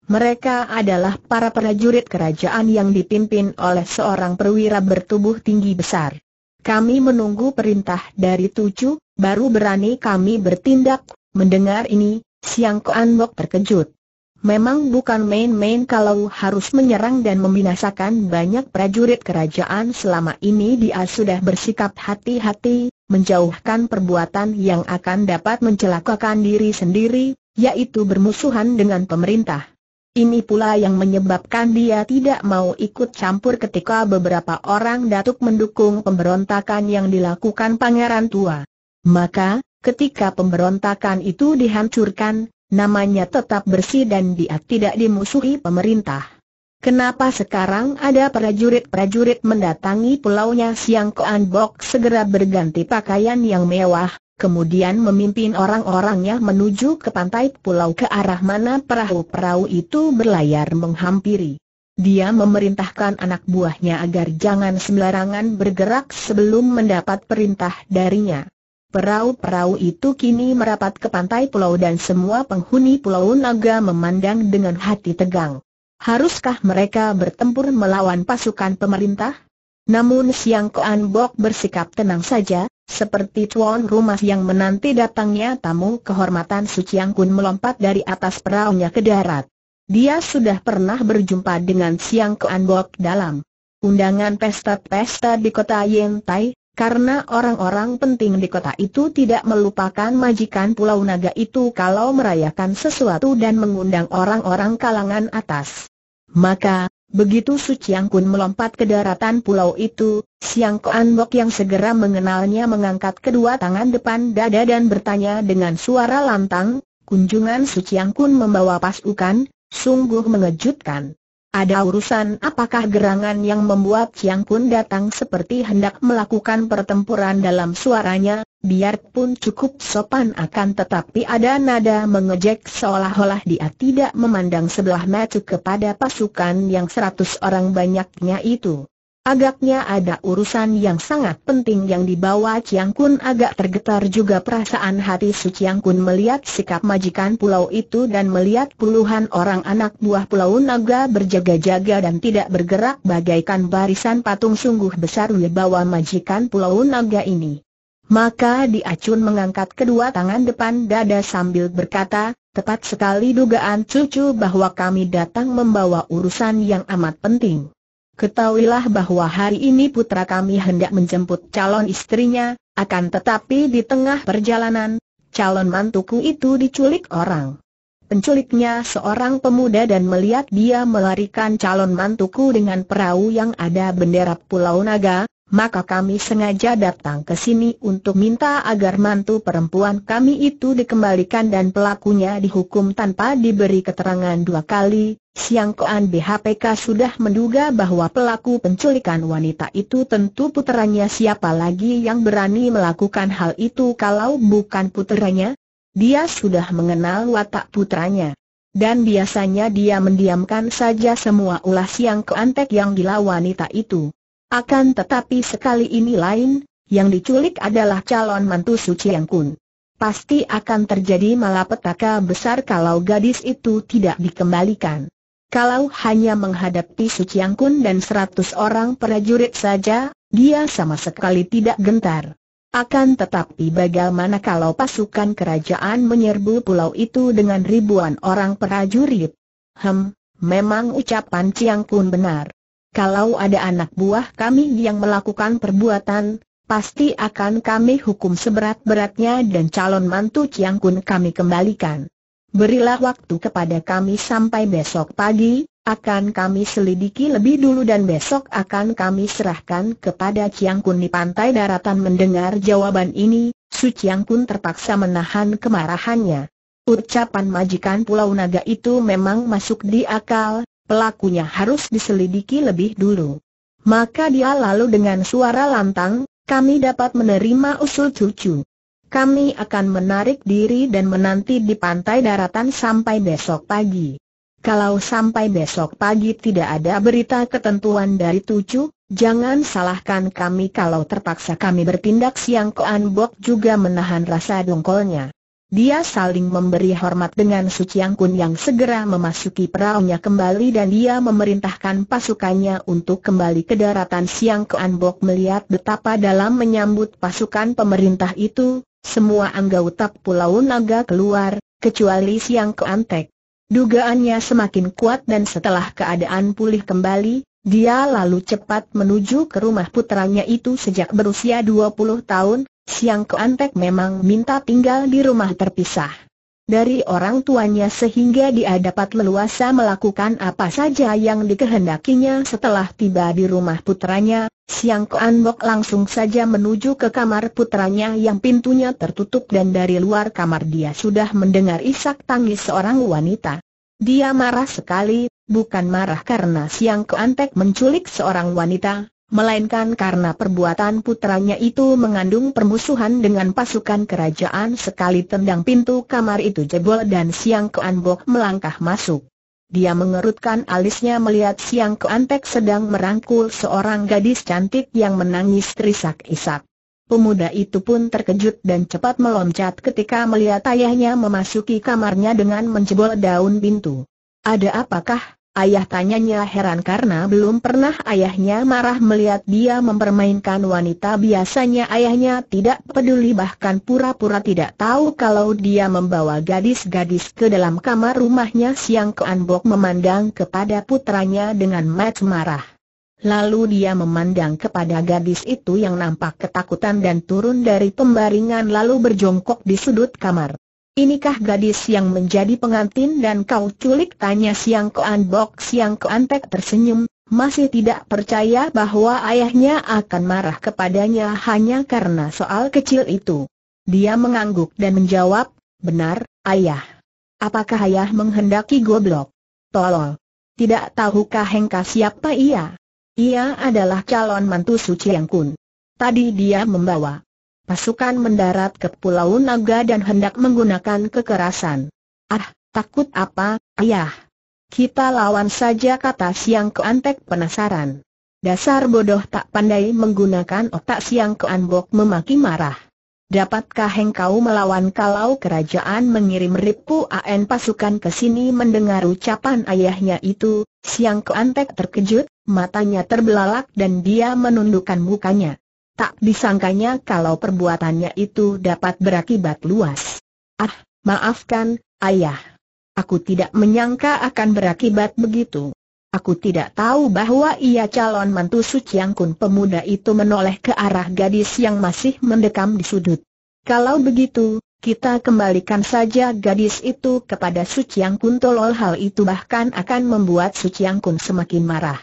Mereka adalah para prajurit kerajaan yang dipimpin oleh seorang perwira bertubuh tinggi besar. Kami menunggu perintah dari tujuh, baru berani kami bertindak. Mendengar ini, Siang Koan Bok terkejut. Memang bukan main-main kalau harus menyerang dan membinasakan banyak prajurit kerajaan selama ini dia sudah bersikap hati-hati, menjauhkan perbuatan yang akan dapat mencelakakan diri sendiri, yaitu bermusuhan dengan pemerintah. Ini pula yang menyebabkan dia tidak mau ikut campur ketika beberapa orang datuk mendukung pemberontakan yang dilakukan pangeran tua. Maka, ketika pemberontakan itu dihancurkan, namanya tetap bersih dan dia tidak dimusuhi pemerintah. Kenapa sekarang ada prajurit-prajurit mendatangi pulaunya Siang Koan Bok segera berganti pakaian yang mewah, kemudian memimpin orang-orangnya menuju ke pantai pulau ke arah mana perahu-perahu itu berlayar menghampiri. Dia memerintahkan anak buahnya agar jangan sembarangan bergerak sebelum mendapat perintah darinya. Perahu-perahu itu kini merapat ke pantai pulau dan semua penghuni pulau naga memandang dengan hati tegang. Haruskah mereka bertempur melawan pasukan pemerintah? Namun Siang Koan Bok bersikap tenang saja, seperti tuan rumah yang menanti datangnya tamu kehormatan Su Chiang Kun melompat dari atas peraunya ke darat. Dia sudah pernah berjumpa dengan Siang Koan Bok dalam undangan pesta-pesta di kota Yentai, karena orang-orang penting di kota itu tidak melupakan majikan Pulau Naga itu kalau merayakan sesuatu dan mengundang orang-orang kalangan atas. Maka, Begitu Su Chiang Kun melompat ke daratan pulau itu, Siang Koan Bok yang segera mengenalnya mengangkat kedua tangan depan dada dan bertanya dengan suara lantang, kunjungan Su Chiang Kun membawa pasukan, sungguh mengejutkan. Ada urusan apakah gerangan yang membuat Chiang Kun datang seperti hendak melakukan pertempuran dalam suaranya, biarpun cukup sopan akan tetapi ada nada mengejek seolah-olah dia tidak memandang sebelah mata kepada pasukan yang seratus orang banyaknya itu. Agaknya ada urusan yang sangat penting yang dibawa Chiang Kun agak tergetar juga perasaan hati Su Chiang Kun melihat sikap majikan pulau itu dan melihat puluhan orang anak buah pulau naga berjaga-jaga dan tidak bergerak bagaikan barisan patung sungguh besar wibawa majikan pulau naga ini. Maka diacun mengangkat kedua tangan depan dada sambil berkata, tepat sekali dugaan cucu bahwa kami datang membawa urusan yang amat penting. Ketahuilah bahwa hari ini putra kami hendak menjemput calon istrinya, akan tetapi di tengah perjalanan, calon mantuku itu diculik orang. Penculiknya seorang pemuda dan melihat dia melarikan calon mantuku dengan perahu yang ada bendera Pulau Naga, maka kami sengaja datang ke sini untuk minta agar mantu perempuan kami itu dikembalikan dan pelakunya dihukum tanpa diberi keterangan dua kali. Siangkoan BHPK sudah menduga bahwa pelaku penculikan wanita itu tentu puteranya siapa lagi yang berani melakukan hal itu kalau bukan puteranya? Dia sudah mengenal watak putranya. Dan biasanya dia mendiamkan saja semua ulah Siang Tek yang gila wanita itu. Akan tetapi sekali ini lain, yang diculik adalah calon mantu Suci Yang Kun. Pasti akan terjadi malapetaka besar kalau gadis itu tidak dikembalikan. Kalau hanya menghadapi Suci Yang Kun dan seratus orang prajurit saja, dia sama sekali tidak gentar. Akan tetapi bagaimana kalau pasukan kerajaan menyerbu pulau itu dengan ribuan orang prajurit? Hem, memang ucapan Ciang Kun benar kalau ada anak buah kami yang melakukan perbuatan, pasti akan kami hukum seberat-beratnya dan calon mantu Chiang Kun kami kembalikan. Berilah waktu kepada kami sampai besok pagi, akan kami selidiki lebih dulu dan besok akan kami serahkan kepada Chiang Kun di pantai daratan mendengar jawaban ini, Su Chiang Kun terpaksa menahan kemarahannya. Ucapan majikan Pulau Naga itu memang masuk di akal, pelakunya harus diselidiki lebih dulu. Maka dia lalu dengan suara lantang, kami dapat menerima usul cucu. Kami akan menarik diri dan menanti di pantai daratan sampai besok pagi. Kalau sampai besok pagi tidak ada berita ketentuan dari cucu, Jangan salahkan kami kalau terpaksa kami bertindak siang Koan Bok juga menahan rasa dongkolnya. Dia saling memberi hormat dengan Su Chiang Kun yang segera memasuki peraunya kembali dan dia memerintahkan pasukannya untuk kembali ke daratan Siang Kuan Bok melihat betapa dalam menyambut pasukan pemerintah itu, semua anggota Pulau Naga keluar, kecuali Siang Kuan Tek. Dugaannya semakin kuat dan setelah keadaan pulih kembali, dia lalu cepat menuju ke rumah putranya itu sejak berusia 20 tahun, Siang Antek memang minta tinggal di rumah terpisah dari orang tuanya sehingga dia dapat leluasa melakukan apa saja yang dikehendakinya setelah tiba di rumah putranya, Siang Koan Bok langsung saja menuju ke kamar putranya yang pintunya tertutup dan dari luar kamar dia sudah mendengar isak tangis seorang wanita. Dia marah sekali, bukan marah karena Siang Antek menculik seorang wanita, melainkan karena perbuatan putranya itu mengandung permusuhan dengan pasukan kerajaan sekali tendang pintu kamar itu jebol dan Siang Kean Bok melangkah masuk. Dia mengerutkan alisnya melihat Siang Kean Tek sedang merangkul seorang gadis cantik yang menangis terisak-isak. Pemuda itu pun terkejut dan cepat meloncat ketika melihat ayahnya memasuki kamarnya dengan menjebol daun pintu. Ada apakah? Ayah tanyanya heran karena belum pernah ayahnya marah melihat dia mempermainkan wanita Biasanya ayahnya tidak peduli bahkan pura-pura tidak tahu kalau dia membawa gadis-gadis ke dalam kamar rumahnya Siang keanbok memandang kepada putranya dengan mat marah Lalu dia memandang kepada gadis itu yang nampak ketakutan dan turun dari pembaringan lalu berjongkok di sudut kamar Inikah gadis yang menjadi pengantin dan kau culik? Tanya Siang Kuan Bok Siang Kuan Tek tersenyum, masih tidak percaya bahwa ayahnya akan marah kepadanya hanya karena soal kecil itu. Dia mengangguk dan menjawab, benar, ayah. Apakah ayah menghendaki goblok? Tolol. Tidak tahukah Hengka siapa ia? Ia adalah calon mantu Suci Yang Kun. Tadi dia membawa pasukan mendarat ke Pulau Naga dan hendak menggunakan kekerasan. Ah, takut apa, ayah? Kita lawan saja kata Siang Keantek penasaran. Dasar bodoh tak pandai menggunakan otak Siang Keanbok memaki marah. Dapatkah engkau melawan kalau kerajaan mengirim Ripu AN pasukan ke sini mendengar ucapan ayahnya itu? Siang Keantek terkejut, matanya terbelalak dan dia menundukkan mukanya. Tak disangkanya kalau perbuatannya itu dapat berakibat luas. Ah, maafkan, ayah. Aku tidak menyangka akan berakibat begitu. Aku tidak tahu bahwa ia calon mantu suciangkun Kun pemuda itu menoleh ke arah gadis yang masih mendekam di sudut. Kalau begitu, kita kembalikan saja gadis itu kepada suciangkun Kun tolol hal itu bahkan akan membuat suciangkun Kun semakin marah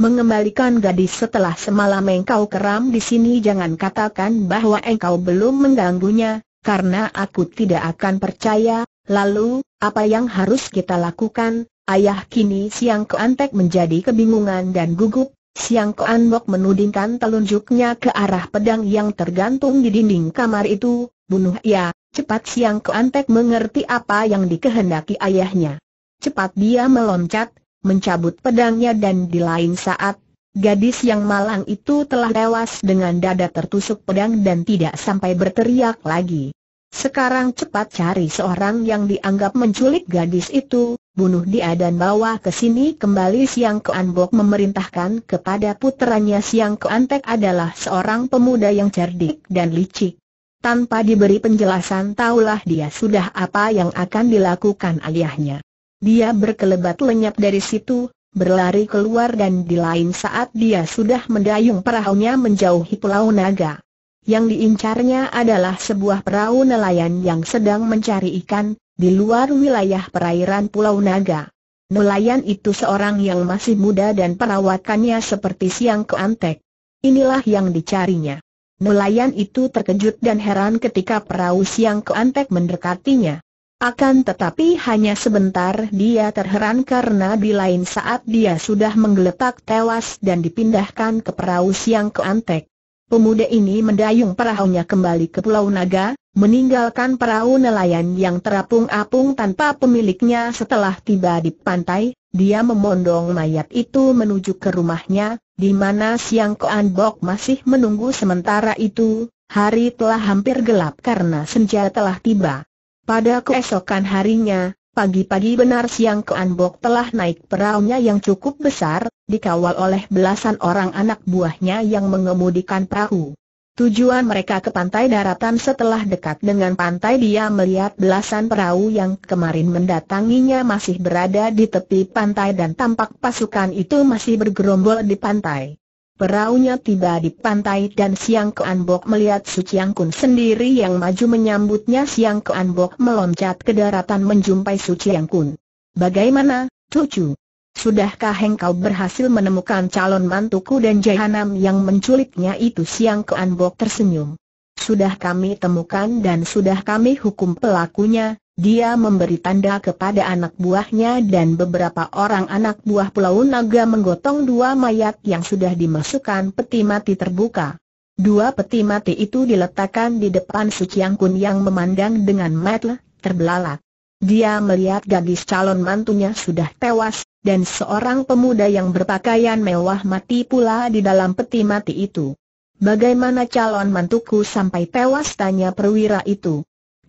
mengembalikan gadis setelah semalam engkau keram di sini jangan katakan bahwa engkau belum mengganggunya, karena aku tidak akan percaya, lalu, apa yang harus kita lakukan, ayah kini Siang antek menjadi kebingungan dan gugup, Siang Keanbok menudingkan telunjuknya ke arah pedang yang tergantung di dinding kamar itu, bunuh ia, cepat Siang Keantek mengerti apa yang dikehendaki ayahnya. Cepat dia meloncat, mencabut pedangnya dan di lain saat, gadis yang malang itu telah tewas dengan dada tertusuk pedang dan tidak sampai berteriak lagi. Sekarang cepat cari seorang yang dianggap menculik gadis itu, bunuh dia dan bawa ke sini kembali Siang keanbok Bok memerintahkan kepada puteranya Siang Kean Tek adalah seorang pemuda yang cerdik dan licik. Tanpa diberi penjelasan taulah dia sudah apa yang akan dilakukan ayahnya. Dia berkelebat lenyap dari situ, berlari keluar dan di lain saat dia sudah mendayung perahunya menjauhi Pulau Naga. Yang diincarnya adalah sebuah perahu nelayan yang sedang mencari ikan, di luar wilayah perairan Pulau Naga. Nelayan itu seorang yang masih muda dan perawakannya seperti siang keantek. Inilah yang dicarinya. Nelayan itu terkejut dan heran ketika perahu siang keantek mendekatinya. Akan tetapi hanya sebentar dia terheran karena di lain saat dia sudah menggeletak tewas dan dipindahkan ke perahu siang ke Antek. Pemuda ini mendayung perahunya kembali ke Pulau Naga, meninggalkan perahu nelayan yang terapung-apung tanpa pemiliknya setelah tiba di pantai, dia memondong mayat itu menuju ke rumahnya, di mana Siang Koan Bok masih menunggu sementara itu, hari telah hampir gelap karena senja telah tiba. Pada keesokan harinya, pagi-pagi benar siang Keanbok telah naik perahunya yang cukup besar, dikawal oleh belasan orang anak buahnya yang mengemudikan perahu. Tujuan mereka ke pantai daratan setelah dekat dengan pantai dia melihat belasan perahu yang kemarin mendatanginya masih berada di tepi pantai dan tampak pasukan itu masih bergerombol di pantai. Peraunya tiba di pantai dan Siang Keanbok Bok melihat Su Chiang Kun sendiri yang maju menyambutnya Siang Keanbok Bok meloncat ke daratan menjumpai Su Chiang Kun. Bagaimana, cucu? Sudahkah engkau berhasil menemukan calon mantuku dan jahanam yang menculiknya itu Siang Keanbok Bok tersenyum. Sudah kami temukan dan sudah kami hukum pelakunya, dia memberi tanda kepada anak buahnya dan beberapa orang anak buah Pulau Naga menggotong dua mayat yang sudah dimasukkan peti mati terbuka. Dua peti mati itu diletakkan di depan Suciang Kun yang memandang dengan mata terbelalak. Dia melihat gadis calon mantunya sudah tewas, dan seorang pemuda yang berpakaian mewah mati pula di dalam peti mati itu. Bagaimana calon mantuku sampai tewas tanya perwira itu?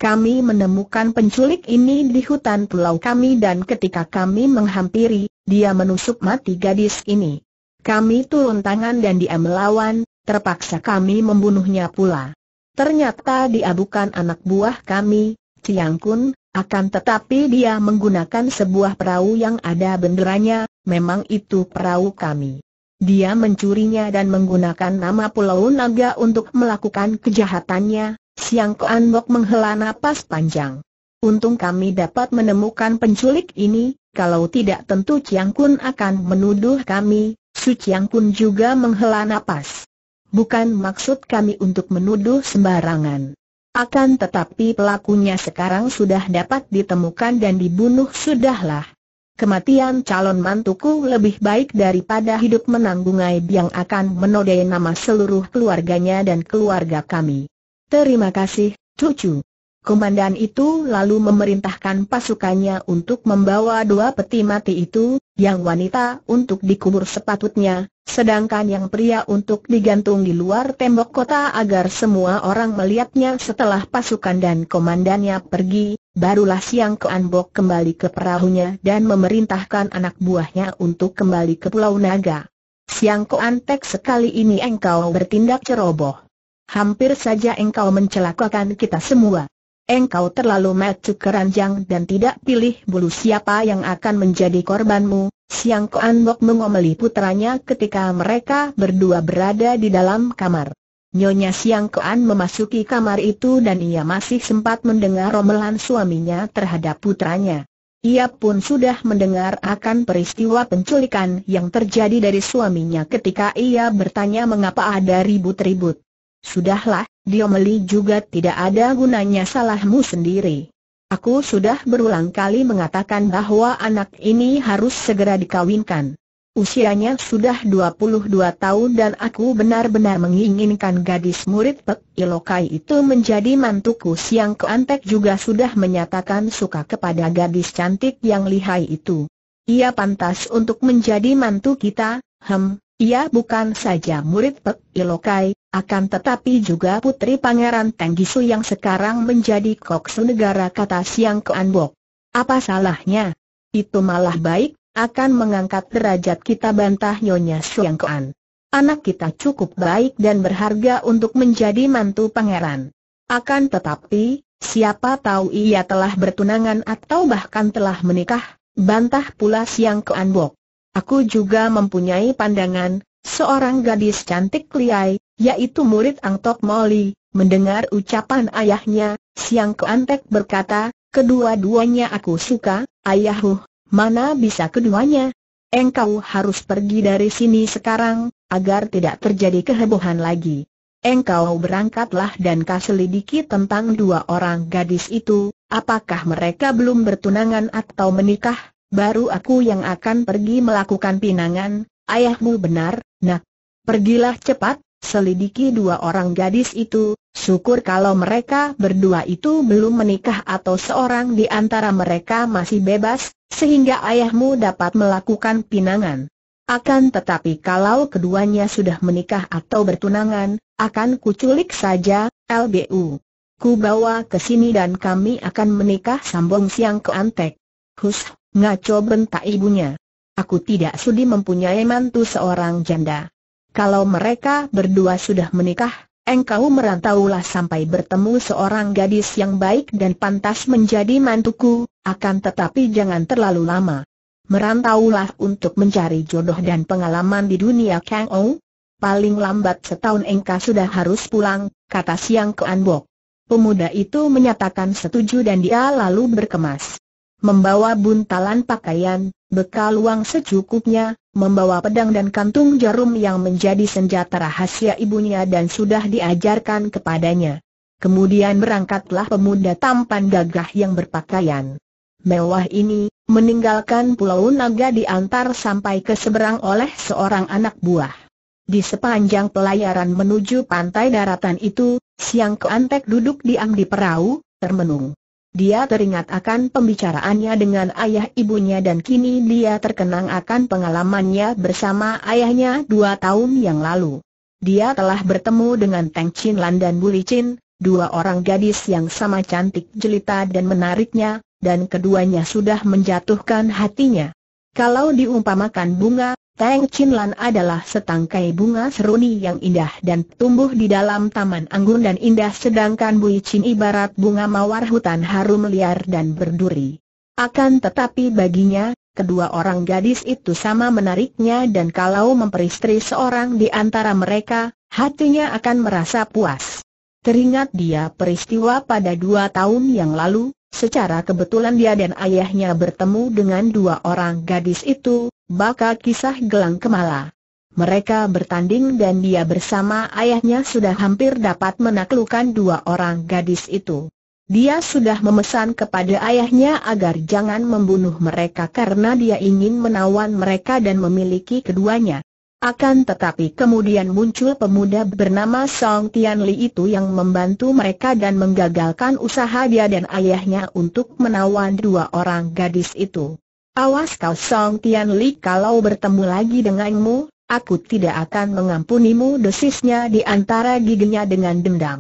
Kami menemukan penculik ini di hutan pulau kami dan ketika kami menghampiri, dia menusuk mati gadis ini. Kami turun tangan dan dia melawan, terpaksa kami membunuhnya pula. Ternyata dia bukan anak buah kami, Ciang Kun, akan tetapi dia menggunakan sebuah perahu yang ada benderanya, memang itu perahu kami. Dia mencurinya dan menggunakan nama Pulau Naga untuk melakukan kejahatannya, Siang Kuan Bok menghela napas panjang. Untung kami dapat menemukan penculik ini, kalau tidak tentu Ciang Kun akan menuduh kami, Su Ciang Kun juga menghela napas. Bukan maksud kami untuk menuduh sembarangan. Akan tetapi pelakunya sekarang sudah dapat ditemukan dan dibunuh sudahlah. Kematian calon mantuku lebih baik daripada hidup menanggung aib yang akan menodai nama seluruh keluarganya dan keluarga kami. Terima kasih, cucu. Komandan itu lalu memerintahkan pasukannya untuk membawa dua peti mati itu, yang wanita untuk dikubur sepatutnya, sedangkan yang pria untuk digantung di luar tembok kota agar semua orang melihatnya setelah pasukan dan komandannya pergi, barulah Siang Keanbok kembali ke perahunya dan memerintahkan anak buahnya untuk kembali ke Pulau Naga. Siang Koantek sekali ini engkau bertindak ceroboh hampir saja engkau mencelakakan kita semua. Engkau terlalu macu keranjang dan tidak pilih bulu siapa yang akan menjadi korbanmu. Siang Koan Bok mengomeli putranya ketika mereka berdua berada di dalam kamar. Nyonya Siang Koan memasuki kamar itu dan ia masih sempat mendengar romelan suaminya terhadap putranya. Ia pun sudah mendengar akan peristiwa penculikan yang terjadi dari suaminya ketika ia bertanya mengapa ada ribut-ribut. Sudahlah, diomeli juga tidak ada gunanya salahmu sendiri. Aku sudah berulang kali mengatakan bahwa anak ini harus segera dikawinkan. Usianya sudah 22 tahun dan aku benar-benar menginginkan gadis murid Pek Ilokai itu menjadi mantuku Siang Keantek juga sudah menyatakan suka kepada gadis cantik yang lihai itu. Ia pantas untuk menjadi mantu kita, hem, ia bukan saja murid Pek Ilokai, akan tetapi juga putri pangeran Tenggisu yang sekarang menjadi koksu negara kata Siang Keanbok. Apa salahnya? Itu malah baik, akan mengangkat derajat kita bantah Nyonya Siang Kean. Anak kita cukup baik dan berharga untuk menjadi mantu pangeran. Akan tetapi, siapa tahu ia telah bertunangan atau bahkan telah menikah, bantah pula Siang Keanbok. Aku juga mempunyai pandangan, seorang gadis cantik liai, yaitu murid Tok Moli, mendengar ucapan ayahnya, Siang antek berkata, kedua-duanya aku suka, ayahku, mana bisa keduanya? Engkau harus pergi dari sini sekarang, agar tidak terjadi kehebohan lagi. Engkau berangkatlah dan kaselidiki tentang dua orang gadis itu, apakah mereka belum bertunangan atau menikah, baru aku yang akan pergi melakukan pinangan, ayahmu benar, nak. Pergilah cepat, Selidiki dua orang gadis itu, syukur kalau mereka berdua itu belum menikah atau seorang di antara mereka masih bebas, sehingga ayahmu dapat melakukan pinangan. Akan tetapi kalau keduanya sudah menikah atau bertunangan, akan kuculik saja, LBU. Ku bawa ke sini dan kami akan menikah sambung siang ke Antek. Hus, ngaco bentak ibunya. Aku tidak sudi mempunyai mantu seorang janda. Kalau mereka berdua sudah menikah, engkau merantaulah sampai bertemu seorang gadis yang baik dan pantas menjadi mantuku, akan tetapi jangan terlalu lama. Merantaulah untuk mencari jodoh dan pengalaman di dunia Kang Ou. Paling lambat setahun engkau sudah harus pulang, kata Siang Kuan Bok. Pemuda itu menyatakan setuju dan dia lalu berkemas. Membawa buntalan pakaian, bekal uang secukupnya, membawa pedang dan kantung jarum yang menjadi senjata rahasia ibunya dan sudah diajarkan kepadanya. Kemudian berangkatlah pemuda tampan gagah yang berpakaian mewah ini, meninggalkan Pulau Naga diantar sampai ke seberang oleh seorang anak buah. Di sepanjang pelayaran menuju pantai daratan itu, Siang Keantek duduk diam di perahu, termenung. Dia teringat akan pembicaraannya dengan ayah ibunya dan kini dia terkenang akan pengalamannya bersama ayahnya dua tahun yang lalu. Dia telah bertemu dengan Teng Chin Lan dan Buli Chin, dua orang gadis yang sama cantik jelita dan menariknya, dan keduanya sudah menjatuhkan hatinya. Kalau diumpamakan bunga, Tang Chin adalah setangkai bunga seruni yang indah dan tumbuh di dalam taman anggun dan indah sedangkan Bui Chin ibarat bunga mawar hutan harum liar dan berduri. Akan tetapi baginya, kedua orang gadis itu sama menariknya dan kalau memperistri seorang di antara mereka, hatinya akan merasa puas. Teringat dia peristiwa pada dua tahun yang lalu, Secara kebetulan dia dan ayahnya bertemu dengan dua orang gadis itu, baka kisah gelang kemala. Mereka bertanding dan dia bersama ayahnya sudah hampir dapat menaklukkan dua orang gadis itu. Dia sudah memesan kepada ayahnya agar jangan membunuh mereka karena dia ingin menawan mereka dan memiliki keduanya. Akan tetapi kemudian muncul pemuda bernama Song Tianli itu yang membantu mereka dan menggagalkan usaha dia dan ayahnya untuk menawan dua orang gadis itu. Awas kau Song Tian Li kalau bertemu lagi denganmu, aku tidak akan mengampunimu desisnya di antara giginya dengan dendam.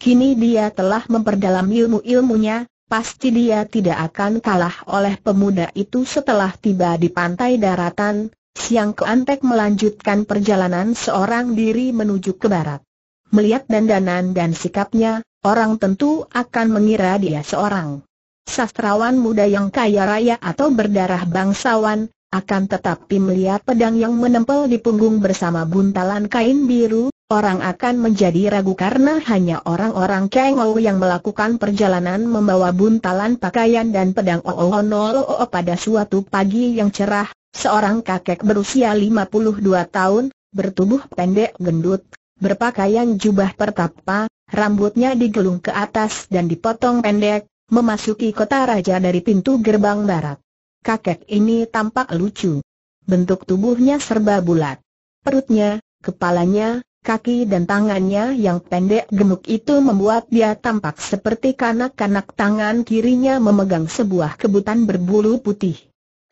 Kini dia telah memperdalam ilmu-ilmunya, pasti dia tidak akan kalah oleh pemuda itu setelah tiba di pantai daratan, Siang Keantek melanjutkan perjalanan seorang diri menuju ke barat. Melihat dandanan dan sikapnya, orang tentu akan mengira dia seorang sastrawan muda yang kaya raya atau berdarah bangsawan, akan tetapi melihat pedang yang menempel di punggung bersama buntalan kain biru, orang akan menjadi ragu karena hanya orang-orang Kengou yang melakukan perjalanan membawa buntalan pakaian dan pedang Oonolo pada suatu pagi yang cerah, seorang kakek berusia 52 tahun, bertubuh pendek gendut, berpakaian jubah pertapa, rambutnya digelung ke atas dan dipotong pendek, memasuki kota raja dari pintu gerbang barat. Kakek ini tampak lucu. Bentuk tubuhnya serba bulat. Perutnya, kepalanya, kaki dan tangannya yang pendek gemuk itu membuat dia tampak seperti kanak-kanak tangan kirinya memegang sebuah kebutan berbulu putih.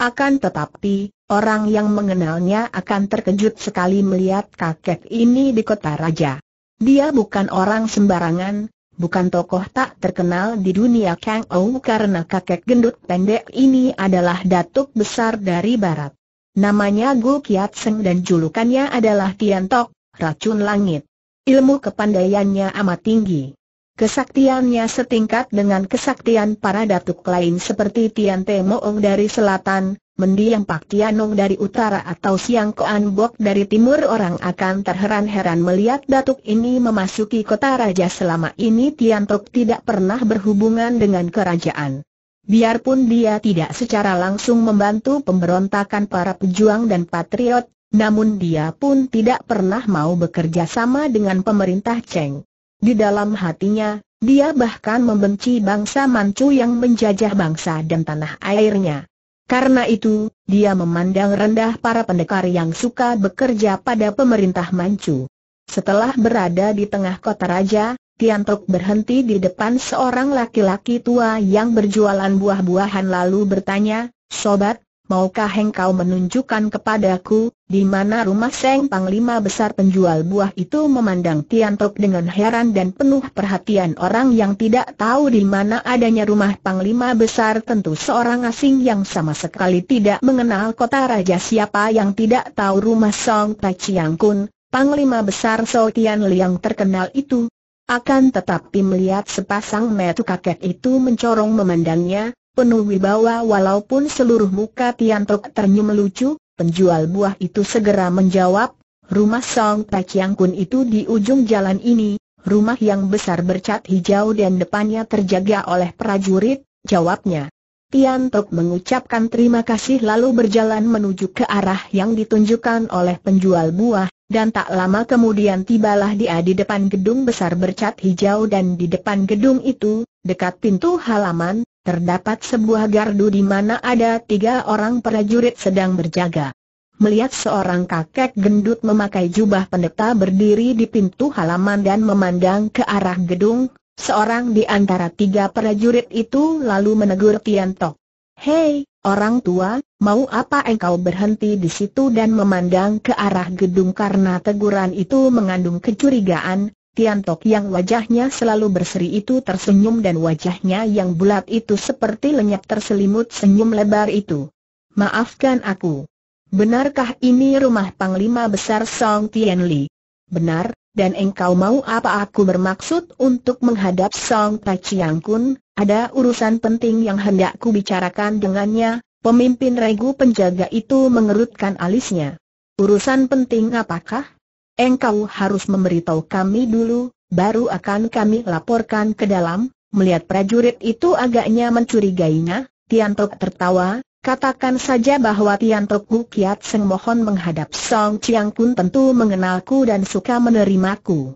Akan tetapi, orang yang mengenalnya akan terkejut sekali melihat kakek ini di kota raja. Dia bukan orang sembarangan, bukan tokoh tak terkenal di dunia Kang Ou karena kakek gendut pendek ini adalah datuk besar dari barat. Namanya Gu Kiat Seng dan julukannya adalah Tian Tok, racun langit. Ilmu kepandaiannya amat tinggi. Kesaktiannya setingkat dengan kesaktian para datuk lain seperti Tian Te Moong dari selatan, mendiang Pak Tianong dari utara atau Siang Koan Bok dari timur orang akan terheran-heran melihat datuk ini memasuki kota raja selama ini Tian Tok tidak pernah berhubungan dengan kerajaan. Biarpun dia tidak secara langsung membantu pemberontakan para pejuang dan patriot, namun dia pun tidak pernah mau bekerja sama dengan pemerintah Cheng. Di dalam hatinya, dia bahkan membenci bangsa Manchu yang menjajah bangsa dan tanah airnya. Karena itu, dia memandang rendah para pendekar yang suka bekerja pada pemerintah Manchu. Setelah berada di tengah kota raja, Tiantok berhenti di depan seorang laki-laki tua yang berjualan buah-buahan lalu bertanya, Sobat, Maukah engkau menunjukkan kepadaku, di mana rumah Seng Panglima Besar penjual buah itu memandang Tian Tok dengan heran dan penuh perhatian orang yang tidak tahu di mana adanya rumah Panglima Besar tentu seorang asing yang sama sekali tidak mengenal kota raja siapa yang tidak tahu rumah Song Tai Chiang Kun, Panglima Besar So Tian Liang terkenal itu. Akan tetapi melihat sepasang metu kakek itu mencorong memandangnya, penuh wibawa walaupun seluruh muka Tian Tiantok ternyum lucu, penjual buah itu segera menjawab, rumah Song Tai Chiang Kun itu di ujung jalan ini, rumah yang besar bercat hijau dan depannya terjaga oleh prajurit, jawabnya. Tian Tiantok mengucapkan terima kasih lalu berjalan menuju ke arah yang ditunjukkan oleh penjual buah, dan tak lama kemudian tibalah dia di depan gedung besar bercat hijau dan di depan gedung itu, dekat pintu halaman, terdapat sebuah gardu di mana ada tiga orang prajurit sedang berjaga. Melihat seorang kakek gendut memakai jubah pendeta berdiri di pintu halaman dan memandang ke arah gedung, seorang di antara tiga prajurit itu lalu menegur Tianto. Hei, orang tua, mau apa engkau berhenti di situ dan memandang ke arah gedung karena teguran itu mengandung kecurigaan, Tian Tok yang wajahnya selalu berseri itu tersenyum dan wajahnya yang bulat itu seperti lenyap terselimut senyum lebar itu. Maafkan aku. Benarkah ini rumah Panglima Besar Song Tian Li? Benar, dan engkau mau apa aku bermaksud untuk menghadap Song Ta Kun, ada urusan penting yang hendak ku bicarakan dengannya, pemimpin regu penjaga itu mengerutkan alisnya. Urusan penting apakah? engkau harus memberitahu kami dulu, baru akan kami laporkan ke dalam. Melihat prajurit itu agaknya mencurigainya, Tian Tok tertawa, katakan saja bahwa Tian Tok Hu Kiat Seng mohon menghadap Song Chiang Kun tentu mengenalku dan suka menerimaku.